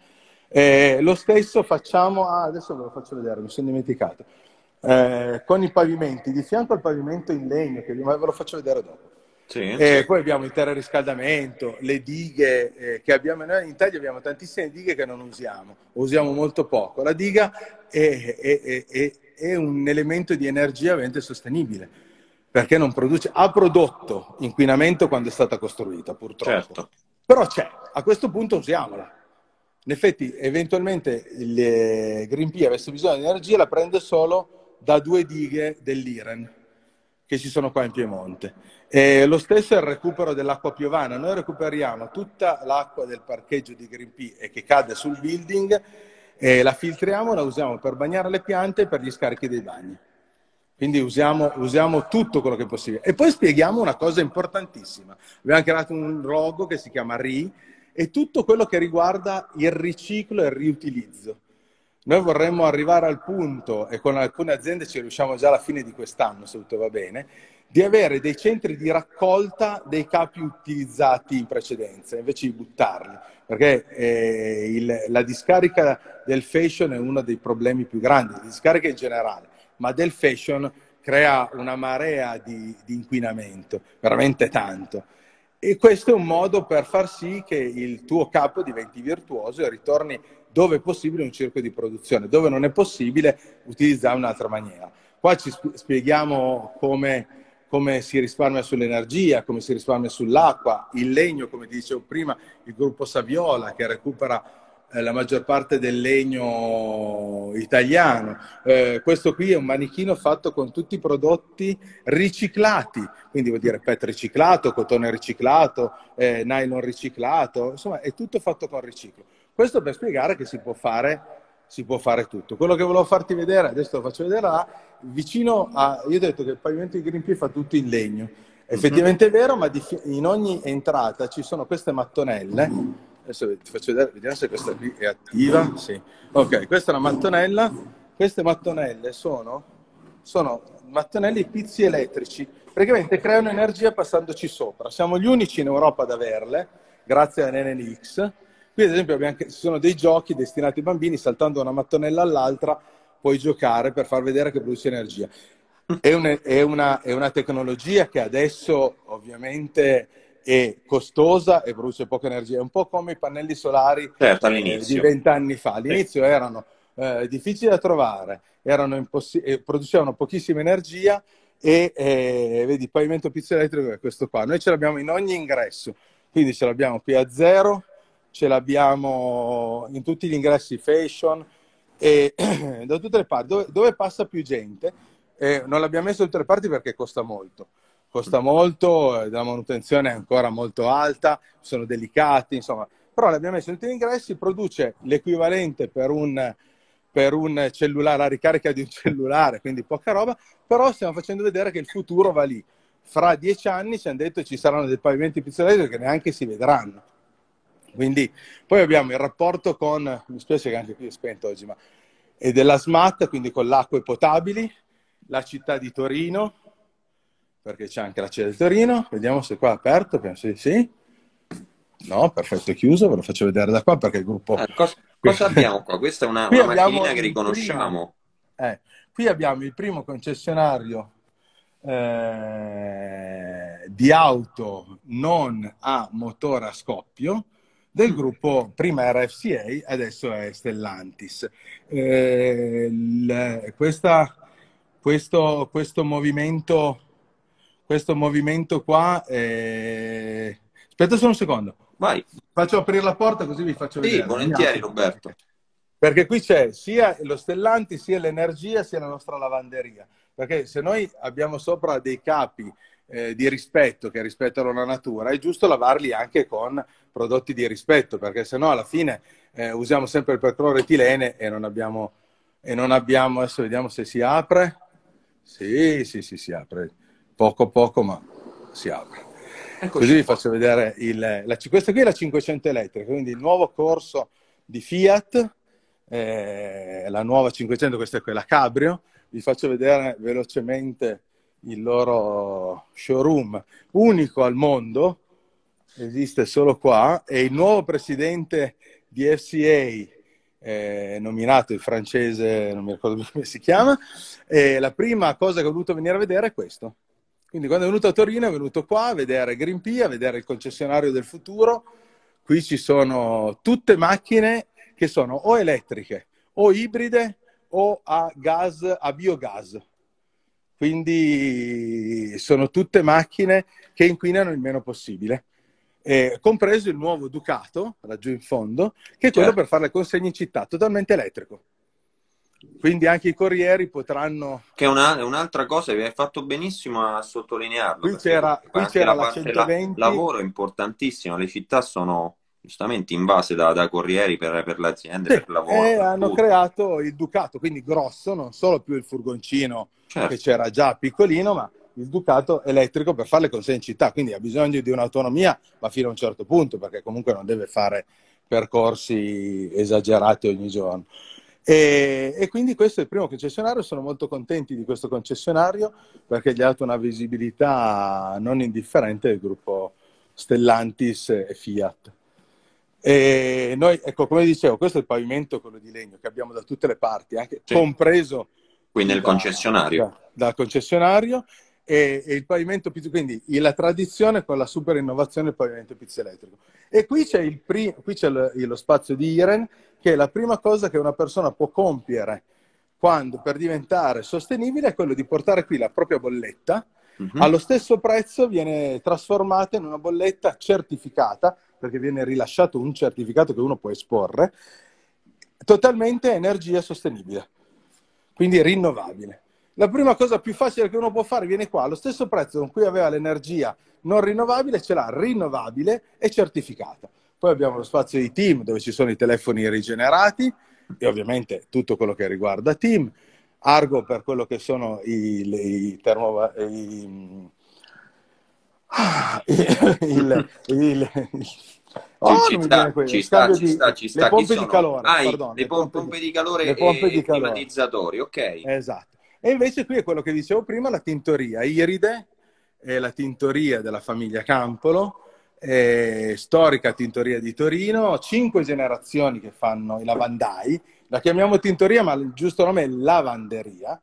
Eh, lo stesso facciamo, ah, adesso ve lo faccio vedere, mi sono dimenticato, eh, con i pavimenti, di fianco al pavimento in legno, che ve lo faccio vedere dopo. Sì. E poi abbiamo il terrariscaldamento, le dighe eh, che abbiamo noi in Italia, abbiamo tantissime dighe che non usiamo, usiamo molto poco. La diga è, è, è, è un elemento di energia vente sostenibile, perché non produce, ha prodotto inquinamento quando è stata costruita, purtroppo. Certo. Però c'è, a questo punto usiamola. In effetti, eventualmente il eh, Greenpeace avesse bisogno di energia, la prende solo da due dighe dell'Iran che ci sono qua in Piemonte. E lo stesso è il recupero dell'acqua piovana. Noi recuperiamo tutta l'acqua del parcheggio di Greenpeace e che cade sul building, la filtriamo, la usiamo per bagnare le piante e per gli scarichi dei bagni. Quindi usiamo, usiamo, tutto quello che è possibile. E poi spieghiamo una cosa importantissima. Abbiamo creato un logo che si chiama RI e tutto quello che riguarda il riciclo e il riutilizzo. Noi vorremmo arrivare al punto, e con alcune aziende ci riusciamo già alla fine di quest'anno, se tutto va bene, di avere dei centri di raccolta dei capi utilizzati in precedenza, invece di buttarli, perché eh, il, la discarica del fashion è uno dei problemi più grandi, la discarica in generale, ma del fashion crea una marea di, di inquinamento, veramente tanto. E questo è un modo per far sì che il tuo capo diventi virtuoso e ritorni dove è possibile un circo di produzione, dove non è possibile utilizzare un'altra maniera. Qua ci spieghiamo come, come si risparmia sull'energia, come si risparmia sull'acqua, il legno, come dicevo prima, il gruppo Saviola che recupera eh, la maggior parte del legno italiano. Eh, questo qui è un manichino fatto con tutti i prodotti riciclati, quindi vuol dire PET riciclato, cotone riciclato, eh, nylon riciclato, insomma è tutto fatto con riciclo. Questo per spiegare che si può fare si può fare tutto. Quello che volevo farti vedere, adesso lo faccio vedere là, vicino a... Io ho detto che il pavimento di Greenpeace fa tutto in legno. Mhm. Effettivamente mm-hmm. è vero, ma di, in ogni entrata ci sono queste mattonelle. Adesso ti faccio vedere, vediamo se questa qui è attiva. Sì. Ok, questa è una mattonella. Queste mattonelle sono, sono mattonelli pizzi elettrici. Praticamente creano energia passandoci sopra. Siamo gli unici in Europa ad averle, grazie a NNX Qui, ad esempio, anche, ci sono dei giochi destinati ai bambini, saltando da una mattonella all'altra puoi giocare per far vedere che produce energia. È, un, è, una, è una, tecnologia che adesso ovviamente è costosa e produce poca energia. È un po' come i pannelli solari certo, eh, di vent'anni fa. All'inizio erano eh, difficili da trovare, impossi- eh, producevano pochissima energia e eh, vedi il pavimento pizzoelettrico è questo qua. Noi ce l'abbiamo in ogni ingresso, quindi ce l'abbiamo qui a zero, ce l'abbiamo in tutti gli ingressi fashion e da tutte le parti. Dove, dove passa più gente? Eh, non l'abbiamo messo da tutte le parti perché costa molto. Costa molto, eh, la manutenzione è ancora molto alta, sono delicati, insomma. Però l'abbiamo messo in tutti gli ingressi, produce l'equivalente per un, per un cellulare, la ricarica di un cellulare, quindi poca roba, però stiamo facendo vedere che il futuro va lì. Fra dieci anni ci hanno detto ci saranno dei pavimenti pizzolesi che neanche si vedranno. Quindi poi abbiamo il rapporto con, mi spiace che anche qui è spento oggi, ma è della SMAT, quindi con l'acqua potabili, la città di Torino, perché c'è anche la città di Torino, vediamo se qua è aperto, penso di sì. No, perfetto, è chiuso, ve lo faccio vedere da qua perché il gruppo... Eh, cosa, cosa, abbiamo qua? Questa è una, una macchina che riconosciamo. Primo, eh, qui abbiamo il primo concessionario eh, di auto non a motore a scoppio, del gruppo, prima era FCA, adesso è Stellantis. Eh, il, questa, questo, questo, movimento, questo movimento qua... Eh... Aspetta solo un secondo. Vai. Faccio aprire la porta così vi faccio sì, vedere. Sì, volentieri Roberto. Perché qui c'è sia lo Stellantis, sia l'energia, sia la nostra lavanderia. Perché se noi abbiamo sopra dei capi eh, di rispetto che rispettano la natura, è giusto lavarli anche con prodotti di rispetto, perché sennò alla fine eh, usiamo sempre il percloretilene e non abbiamo, e non abbiamo, adesso vediamo se si apre, sì, sì, sì, si apre, poco poco ma si apre. Eccoci. Così vi faccio vedere il, la, questa qui è la 500 elettrica, quindi il nuovo corso di Fiat, eh, la nuova 500, questa è quella Cabrio, vi faccio vedere velocemente il loro showroom, unico al mondo, esiste solo qua, e il nuovo presidente di FCA, eh, nominato il francese, non mi ricordo come si chiama, e la prima cosa che ho voluto venire a vedere è questo. Quindi quando è venuto a Torino è venuto qua a vedere Greenpeace, a vedere il concessionario del futuro. Qui ci sono tutte macchine che sono o elettriche, o ibride, o a gas, a biogas quindi sono tutte macchine che inquinano il meno possibile. Eh, compreso il nuovo Ducato, laggiù in fondo, che è quello certo. per fare le consegne in città, totalmente elettrico. Quindi anche i corrieri potranno... Che è, una, è un'altra cosa vi hai fatto benissimo a sottolinearlo. Qui c'era, qui c'era la, la 120... La, lavoro importantissimo, le città sono giustamente invase da, da corrieri per, per l'azienda, sì, per il lavoro. E hanno tutto. creato il Ducato, quindi grosso, non solo più il furgoncino certo. che c'era già piccolino, ma il Ducato elettrico per fare le corse in città, quindi ha bisogno di un'autonomia, ma fino a un certo punto, perché comunque non deve fare percorsi esagerati ogni giorno. E, e, quindi questo è il primo concessionario, sono molto contenti di questo concessionario perché gli ha dato una visibilità non indifferente del gruppo Stellantis e Fiat. E noi, ecco, come dicevo, questo è il pavimento, quello di legno, che abbiamo da tutte le parti, anche, sì. compreso quindi il concessionario. Da, dal concessionario e, e, il pavimento quindi la tradizione con la super innovazione del pavimento pizzoelettrico. E qui c'è, il pri- qui c'è lo, lo spazio di Iren, che è la prima cosa che una persona può compiere quando per diventare sostenibile è quello di portare qui la propria bolletta, uh-huh. allo stesso prezzo viene trasformata in una bolletta certificata, perché viene rilasciato un certificato che uno può esporre, totalmente energia sostenibile quindi rinnovabile. La prima cosa più facile che uno può fare viene qua, allo stesso prezzo con cui aveva l'energia non rinnovabile, ce l'ha rinnovabile e certificata. Poi abbiamo lo spazio di team dove ci sono i telefoni rigenerati e ovviamente tutto quello che riguarda team, Argo per quello che sono i, i, termo, i, ah, il, il, il Oh, ci, sta, ci, sta, ci, sta, ci sta, le pompe di calore, le, pompe, di, di calore le pompe e di climatizzatori, ok. Esatto. E invece qui è quello che dicevo prima, la tintoria Iride, è la tintoria della famiglia Campolo, storica tintoria di Torino, cinque generazioni che fanno i lavandai, la chiamiamo tintoria ma il giusto nome è lavanderia,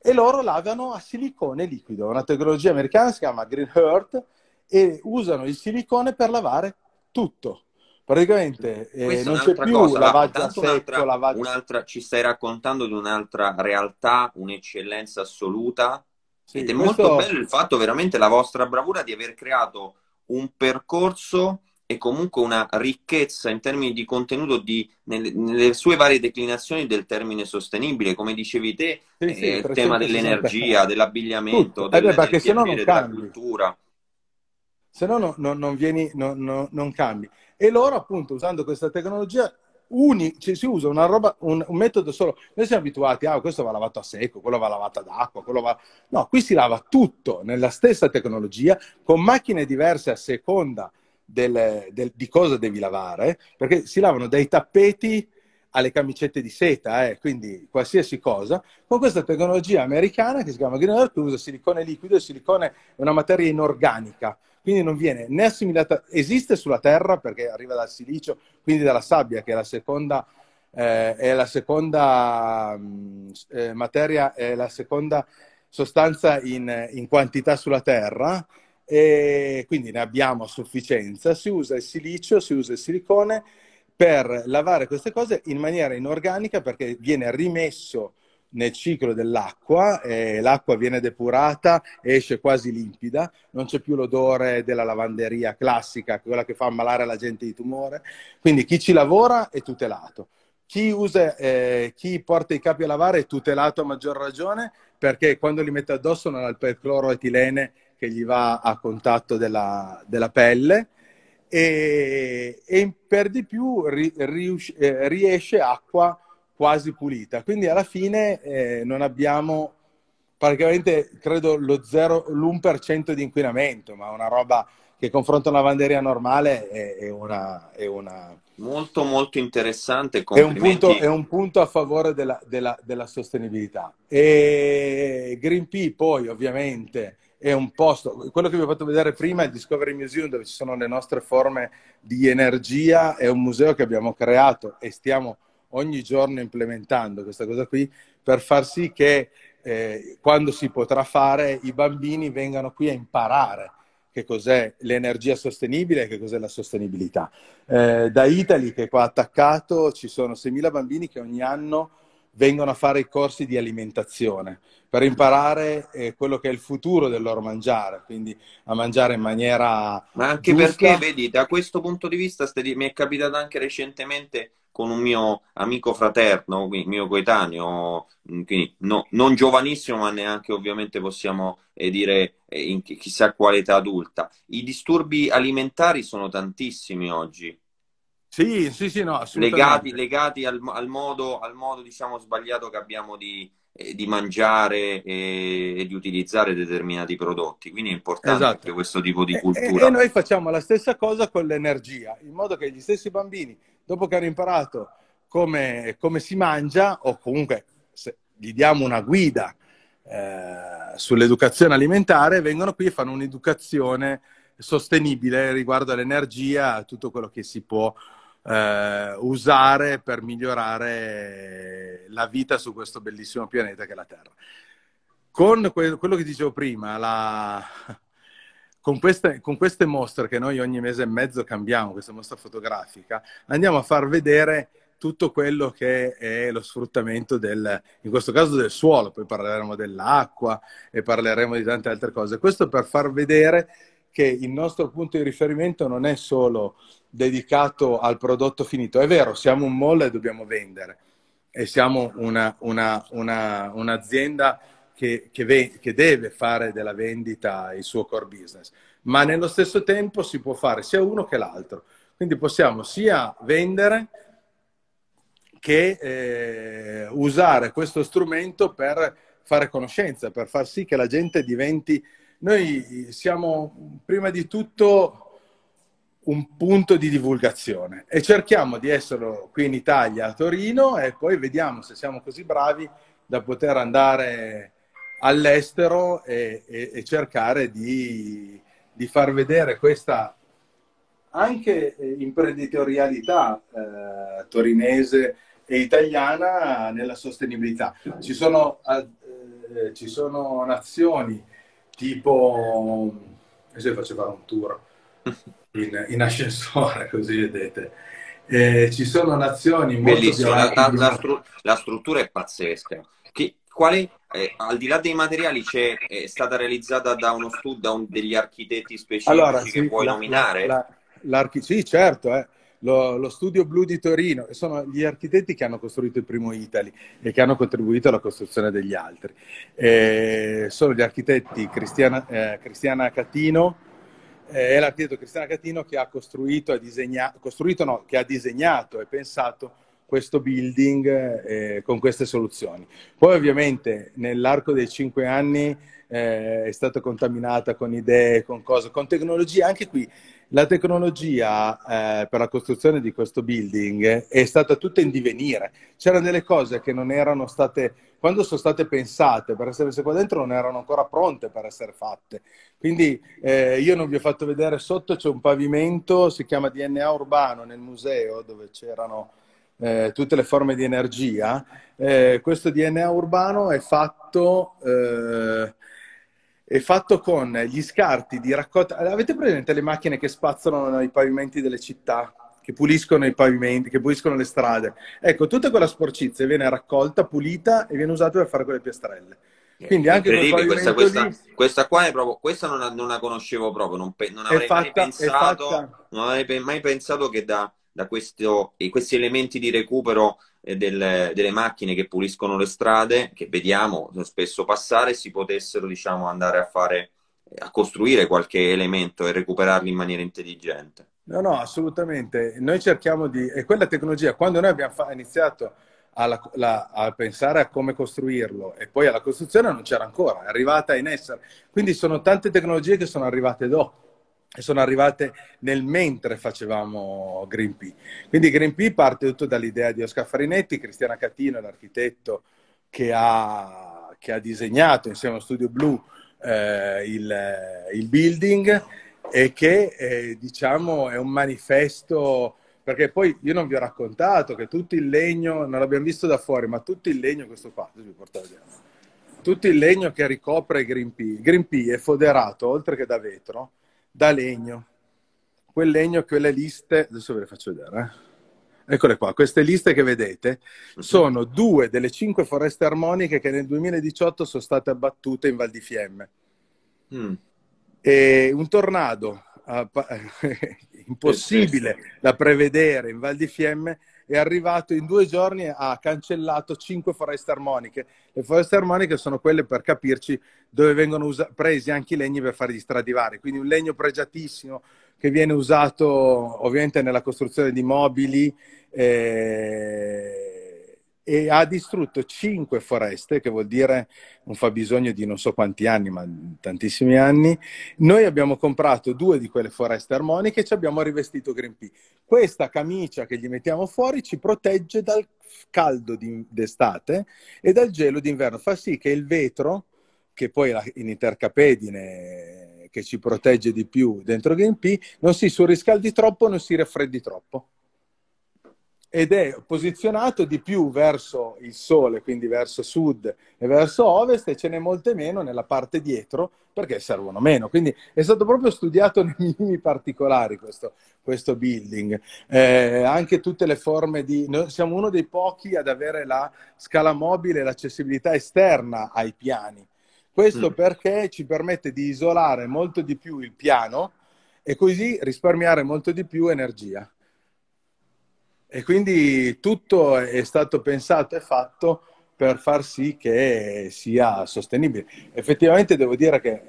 e loro lavano a silicone liquido, una tecnologia americana si chiama Green Earth, e usano il silicone per lavare tutto. Praticamente eh, non c'è più cosa. lavaggio a secco, un'altra, lavaggio... Un'altra, ci stai raccontando di un'altra realtà, un'eccellenza assoluta. Sì, Ed è questo... molto bello il fatto, veramente, la vostra bravura di aver creato un percorso e comunque una ricchezza in termini di contenuto di, nelle, nelle, sue varie declinazioni del termine sostenibile, come dicevi te, sì, eh, il tema dell'energia, dell'abbigliamento, eh beh, del piacere, della cultura se no, no, no non, vieni, no, non cambi. E loro appunto usando questa tecnologia uni, cioè, si usa una roba, un, un, metodo solo. Noi siamo abituati, ah, questo va lavato a secco, quello va lavato ad acqua, quello va... No, qui si lava tutto nella stessa tecnologia, con macchine diverse a seconda del, del, di cosa devi lavare, perché si lavano dai tappeti alle camicette di seta, eh, quindi qualsiasi cosa, con questa tecnologia americana che si chiama Green Earth, che usa silicone liquido il silicone è una materia inorganica, quindi non viene né assimilata, esiste sulla Terra perché arriva dal silicio, quindi dalla sabbia, che è la seconda, eh, è la seconda mm, eh, materia, è la seconda sostanza in, in quantità sulla Terra, e quindi ne abbiamo a sufficienza. Si usa il silicio, si usa il silicone per lavare queste cose in maniera inorganica perché viene rimesso nel ciclo dell'acqua, eh, l'acqua viene depurata e esce quasi limpida, non c'è più l'odore della lavanderia classica, quella che fa ammalare la gente di tumore. Quindi chi ci lavora è tutelato. Chi, usa, eh, chi porta i capi a lavare è tutelato a maggior ragione perché quando li mette addosso non ha il percloroetilene che gli va a contatto della, della pelle e, e, per di più ri, riusci, eh, riesce acqua quasi pulita. Quindi alla fine eh, non abbiamo praticamente, credo, lo 0, l'1% di inquinamento, ma una roba che confronta una lavanderia normale è, è, una, è una, Molto, molto interessante. È un, punto, è un punto a favore della, della, della sostenibilità. E Greenpeace poi, ovviamente, è un posto, quello che vi ho fatto vedere prima è il Discovery Museum dove ci sono le nostre forme di energia, è un museo che abbiamo creato e stiamo ogni giorno implementando questa cosa qui per far sì che eh, quando si potrà fare i bambini vengano qui a imparare che cos'è l'energia sostenibile e che cos'è la sostenibilità. Eh, da Italy, che è qua attaccato, ci sono 6.000 bambini che ogni anno vengono a fare i corsi di alimentazione per imparare eh, quello che è il futuro del loro mangiare, quindi a mangiare in maniera... Ma anche giusta. perché, vedi, da questo punto di vista, mi è capitato anche recentemente con un mio amico fraterno, mio coetaneo, mm, quindi no, non giovanissimo, ma neanche ovviamente possiamo eh, dire eh, in chissà quale età adulta. I disturbi alimentari sono tantissimi oggi. Sì, sì, sì, no, legati, legati al, al, modo, al modo diciamo, sbagliato che abbiamo di, eh, di mangiare e, e, di utilizzare determinati prodotti. Quindi è importante esatto. questo tipo di cultura. E, e, e, noi facciamo la stessa cosa con l'energia, in modo che gli stessi bambini Dopo che hanno imparato come, come si mangia, o comunque gli diamo una guida eh, sull'educazione alimentare, vengono qui e fanno un'educazione sostenibile riguardo all'energia, a tutto quello che si può eh, usare per migliorare la vita su questo bellissimo pianeta che è la Terra. Con que- quello che dicevo prima, la, con queste, con queste, mostre che noi ogni mese e mezzo cambiamo, questa mostra fotografica, andiamo a far vedere tutto quello che è lo sfruttamento del, in questo caso del suolo, poi parleremo dell'acqua e parleremo di tante altre cose. Questo per far vedere che il nostro punto di riferimento non è solo dedicato al prodotto finito. È vero, siamo un molle e dobbiamo vendere e siamo una, una, una, un'azienda che, che, che deve fare della vendita il suo core business, ma nello stesso tempo si può fare sia uno che l'altro. Quindi possiamo sia vendere che eh, usare questo strumento per fare conoscenza, per far sì che la gente diventi... Noi siamo prima di tutto un punto di divulgazione e cerchiamo di esserlo qui in Italia, a Torino, e poi vediamo se siamo così bravi da poter andare all'estero e, e, e cercare di, di, far vedere questa anche eh, imprenditorialità eh, torinese e italiana nella sostenibilità. Ci sono, eh, ci sono nazioni tipo, se faccio fare un tour in, in ascensore, così vedete, eh, ci sono nazioni molto... Bellissimo, la, la, la, stru- la struttura è pazzesca quali, eh, al di là dei materiali, c'è, è stata realizzata da uno studio, da un, degli architetti specifici allora, che sì, puoi la, nominare? La, la sì, certo, eh. lo, lo, studio Blu di Torino, sono gli architetti che hanno costruito il primo Italy e che hanno contribuito alla costruzione degli altri. Eh, sono gli architetti Cristiana, eh, Cristiana Catino, eh, è l'architetto Cristiana Catino che ha costruito, ha disegnato, costruito no, che ha disegnato e pensato questo building eh, con queste soluzioni. Poi ovviamente nell'arco dei cinque anni eh, è stata contaminata con idee, con cose, con tecnologie. Anche qui la tecnologia eh, per la costruzione di questo building è stata tutta in divenire. C'erano delle cose che non erano state, quando sono state pensate per essere messe qua dentro, non erano ancora pronte per essere fatte. Quindi eh, io non vi ho fatto vedere sotto, c'è un pavimento, si chiama DNA Urbano nel museo dove c'erano eh, tutte le forme di energia, eh, questo DNA urbano è fatto, eh, è fatto, con gli scarti di raccolta. Avete presente le macchine che spazzano i pavimenti delle città? Che puliscono i pavimenti, che puliscono le strade. Ecco, tutta quella sporcizia viene raccolta, pulita e viene usata per fare quelle piastrelle. Quindi anche questa, questa, lì... questa, qua è proprio, questa non, non la conoscevo proprio, non, non avrei, fatta, mai pensato, non avrei mai pensato che da da questo, questi elementi di recupero eh, del, delle macchine che puliscono le strade, che vediamo spesso passare, si potessero diciamo, andare a, fare, eh, a costruire qualche elemento e recuperarli in maniera intelligente. No, no, assolutamente. Noi cerchiamo di... E quella tecnologia, quando noi abbiamo fa... iniziato alla, la, a pensare a come costruirlo e poi alla costruzione non c'era ancora, è arrivata in essere. Quindi sono tante tecnologie che sono arrivate dopo sono arrivate nel mentre facevamo Greenpeace. Quindi Greenpeace parte tutto dall'idea di Oscar Farinetti, Cristiana Catino, l'architetto che ha, che ha disegnato insieme allo Studio Blu eh, il, eh, il, building e che eh, diciamo è un manifesto perché poi io non vi ho raccontato che tutto il legno, non l'abbiamo visto da fuori, ma tutto il legno, questo qua, tutto il legno che ricopre Greenpeace, Greenpeace è foderato oltre che da vetro, da legno. Quel legno, quelle liste, adesso ve le faccio vedere. Eh? Eccole qua, queste liste che vedete mhm. sono due delle cinque foreste armoniche che nel 2018 sono state abbattute in Val di Fiemme. Mm. E un tornado impossibile eh, da prevedere in Val di Fiemme è arrivato in due giorni ha cancellato cinque foreste armoniche. Le foreste armoniche sono quelle, per capirci, dove vengono usa- presi anche i legni per fare gli stradivari, quindi un legno pregiatissimo che viene usato ovviamente nella costruzione di mobili. Eh e ha distrutto cinque foreste, che vuol dire un fabbisogno di non so quanti anni, ma tantissimi anni. Noi abbiamo comprato due di quelle foreste armoniche e ci abbiamo rivestito Greenpea. Questa camicia che gli mettiamo fuori ci protegge dal caldo d'estate e dal gelo d'inverno. Fa sì che il vetro, che poi è in intercapedine che ci protegge di più dentro Greenpea, non si surriscaldi troppo, non si raffreddi troppo ed è posizionato di più verso il sole, quindi verso sud e verso ovest, e ce n'è molte meno nella parte dietro perché servono meno. Quindi è stato proprio studiato nei minimi particolari questo, questo building. Eh, anche tutte le forme di... Noi siamo uno dei pochi ad avere la scala mobile e l'accessibilità esterna ai piani. Questo mm. perché ci permette di isolare molto di più il piano e così risparmiare molto di più energia. E quindi tutto è stato pensato e fatto per far sì che sia sostenibile. Effettivamente devo dire che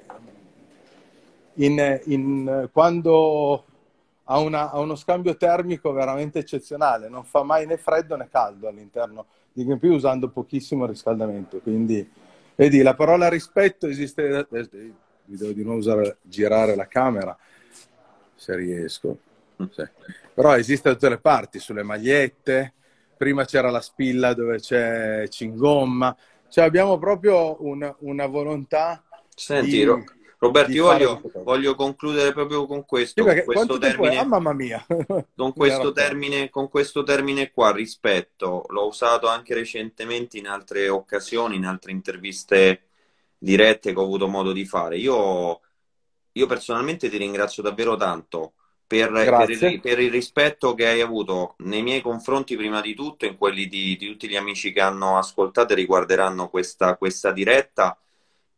in, in, quando ha, una, ha, uno scambio termico veramente eccezionale, non fa mai né freddo né caldo all'interno di Green Greenpeace usando pochissimo riscaldamento. Quindi vedi, la parola rispetto esiste... Eh, eh, vi devo di nuovo usare, girare la camera se riesco Mm, sì. Però esiste da tutte le parti, sulle magliette, prima c'era la spilla dove c'è Cingomma, cioè abbiamo proprio una, una volontà. Senti, di, Roberto, di io voglio, voglio, concludere proprio con questo, sì, perché, questo termine. Ah, mamma mia! con, questo termine, con questo termine qua, rispetto, l'ho usato anche recentemente in altre occasioni, in altre interviste dirette che ho avuto modo di fare. Io, io personalmente ti ringrazio davvero tanto per, per, il, per, il, rispetto che hai avuto nei miei confronti prima di tutto, in quelli di, di tutti gli amici che hanno ascoltato e riguarderanno questa, questa diretta,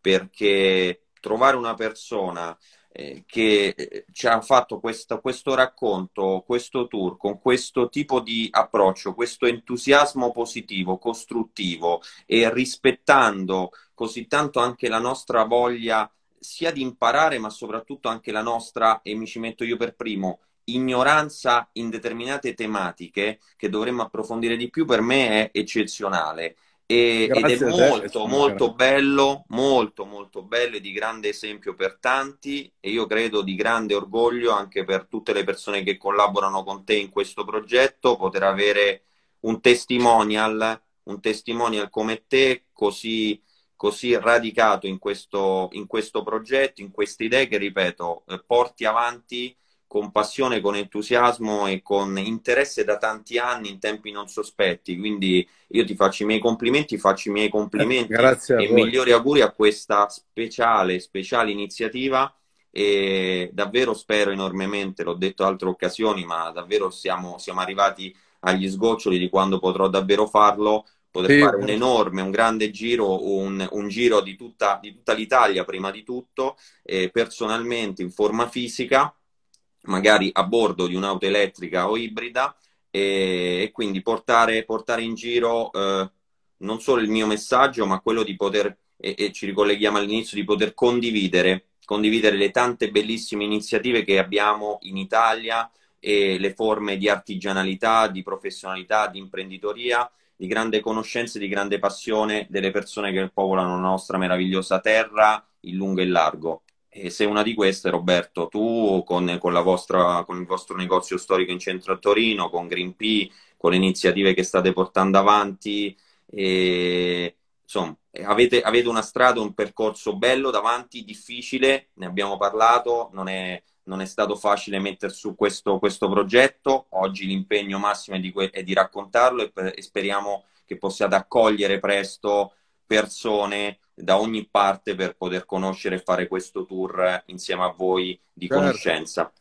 perché trovare una persona eh, che eh, ci ha fatto questo, questo racconto, questo tour, con questo tipo di approccio, questo entusiasmo positivo, costruttivo e rispettando così tanto anche la nostra voglia sia di imparare, ma soprattutto anche la nostra, e mi ci metto io per primo, ignoranza in determinate tematiche che dovremmo approfondire di più, per me è eccezionale. E, ed è molto, te, molto bello, molto, molto bello e di grande esempio per tanti e io credo di grande orgoglio anche per tutte le persone che collaborano con te in questo progetto, poter avere un testimonial, un testimonial come te, così così radicato in questo, in questo progetto, in queste idee che, ripeto, eh, porti avanti con passione, con entusiasmo e con interesse da tanti anni in tempi non sospetti. Quindi io ti faccio i miei complimenti, faccio i miei complimenti eh, Grazie e voi. migliori auguri a questa speciale, speciale iniziativa e davvero spero enormemente, l'ho detto in altre occasioni, ma davvero siamo, siamo arrivati agli sgoccioli di quando potrò davvero farlo poter sì. fare un enorme, un grande giro, un, un giro di tutta, di tutta, l'Italia prima di tutto, eh, personalmente in forma fisica, magari a bordo di un'auto elettrica o ibrida e, e quindi portare, portare, in giro eh, non solo il mio messaggio, ma quello di poter, e, e ci ricolleghiamo all'inizio, di poter condividere, condividere le tante bellissime iniziative che abbiamo in Italia e le forme di artigianalità, di professionalità, di imprenditoria di grande conoscenza e di grande passione delle persone che popolano la nostra meravigliosa terra in lungo e in largo. E sei una di queste, Roberto, tu con, con, vostra, con il vostro negozio storico in centro a Torino, con Greenpeace, con le iniziative che state portando avanti, e, insomma, avete, avete una strada, un percorso bello davanti, difficile, ne abbiamo parlato, non è, non è stato facile mettere su questo, questo progetto, oggi l'impegno massimo è di, è di raccontarlo e, e, speriamo che possiate accogliere presto persone da ogni parte per poter conoscere e fare questo tour insieme a voi di certo. conoscenza.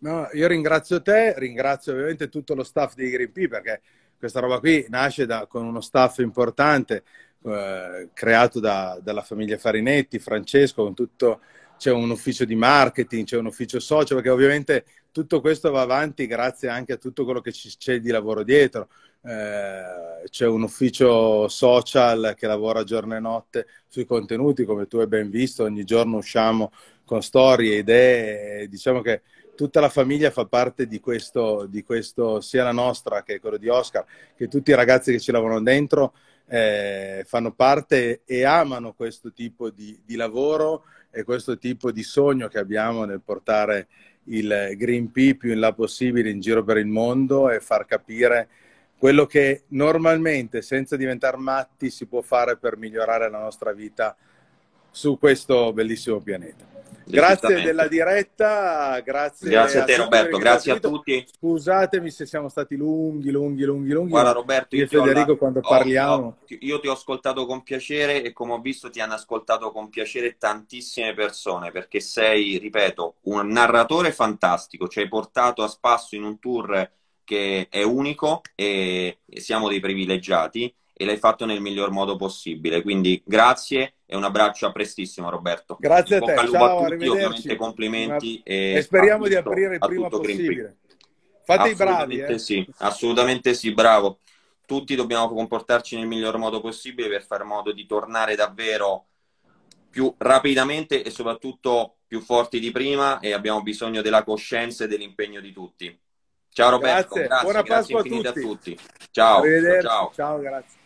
No, io ringrazio te, ringrazio ovviamente tutto lo staff di Green perché questa roba qui nasce da, con uno staff importante eh, creato da, dalla famiglia Farinetti, Francesco, con tutto c'è un ufficio di marketing, c'è un ufficio social, perché ovviamente tutto questo va avanti grazie anche a tutto quello che c'è di lavoro dietro. Eh, c'è un ufficio social che lavora giorno e notte sui contenuti, come tu hai ben visto, ogni giorno usciamo con storie, idee, diciamo che tutta la famiglia fa parte di questo, di questo sia la nostra che quello di Oscar, che tutti i ragazzi che ci lavorano dentro eh, fanno parte e amano questo tipo di, di lavoro è questo tipo di sogno che abbiamo nel portare il Green Pea più in là possibile in giro per il mondo e far capire quello che normalmente, senza diventare matti, si può fare per migliorare la nostra vita su questo bellissimo pianeta. Grazie della diretta, grazie. Grazie a te Roberto, grazie a tutti. Scusatemi se siamo stati lunghi, lunghi, lunghi, lunghi. Guarda Roberto, io, Federico ho, quando ho, parliamo. Ho, io ti ho ascoltato con piacere e come ho visto ti hanno ascoltato con piacere tantissime persone perché sei, ripeto, un narratore fantastico, ci hai portato a spasso in un tour che è unico e siamo dei privilegiati e l'hai fatto nel miglior modo possibile. Quindi grazie e un abbraccio a prestissimo Roberto. Grazie In a te, ciao, a tutti, ovviamente complimenti Ma... e, e, speriamo di aprire il prima possibile. Fate i bravi. Eh. Sì, assolutamente sì, bravo. Tutti dobbiamo comportarci nel miglior modo possibile per fare modo di tornare davvero più rapidamente e soprattutto più forti di prima e abbiamo bisogno della coscienza e dell'impegno di tutti. Ciao Roberto, grazie, grazie buona grazie a tutti. a tutti. Ciao, ciao. ciao grazie.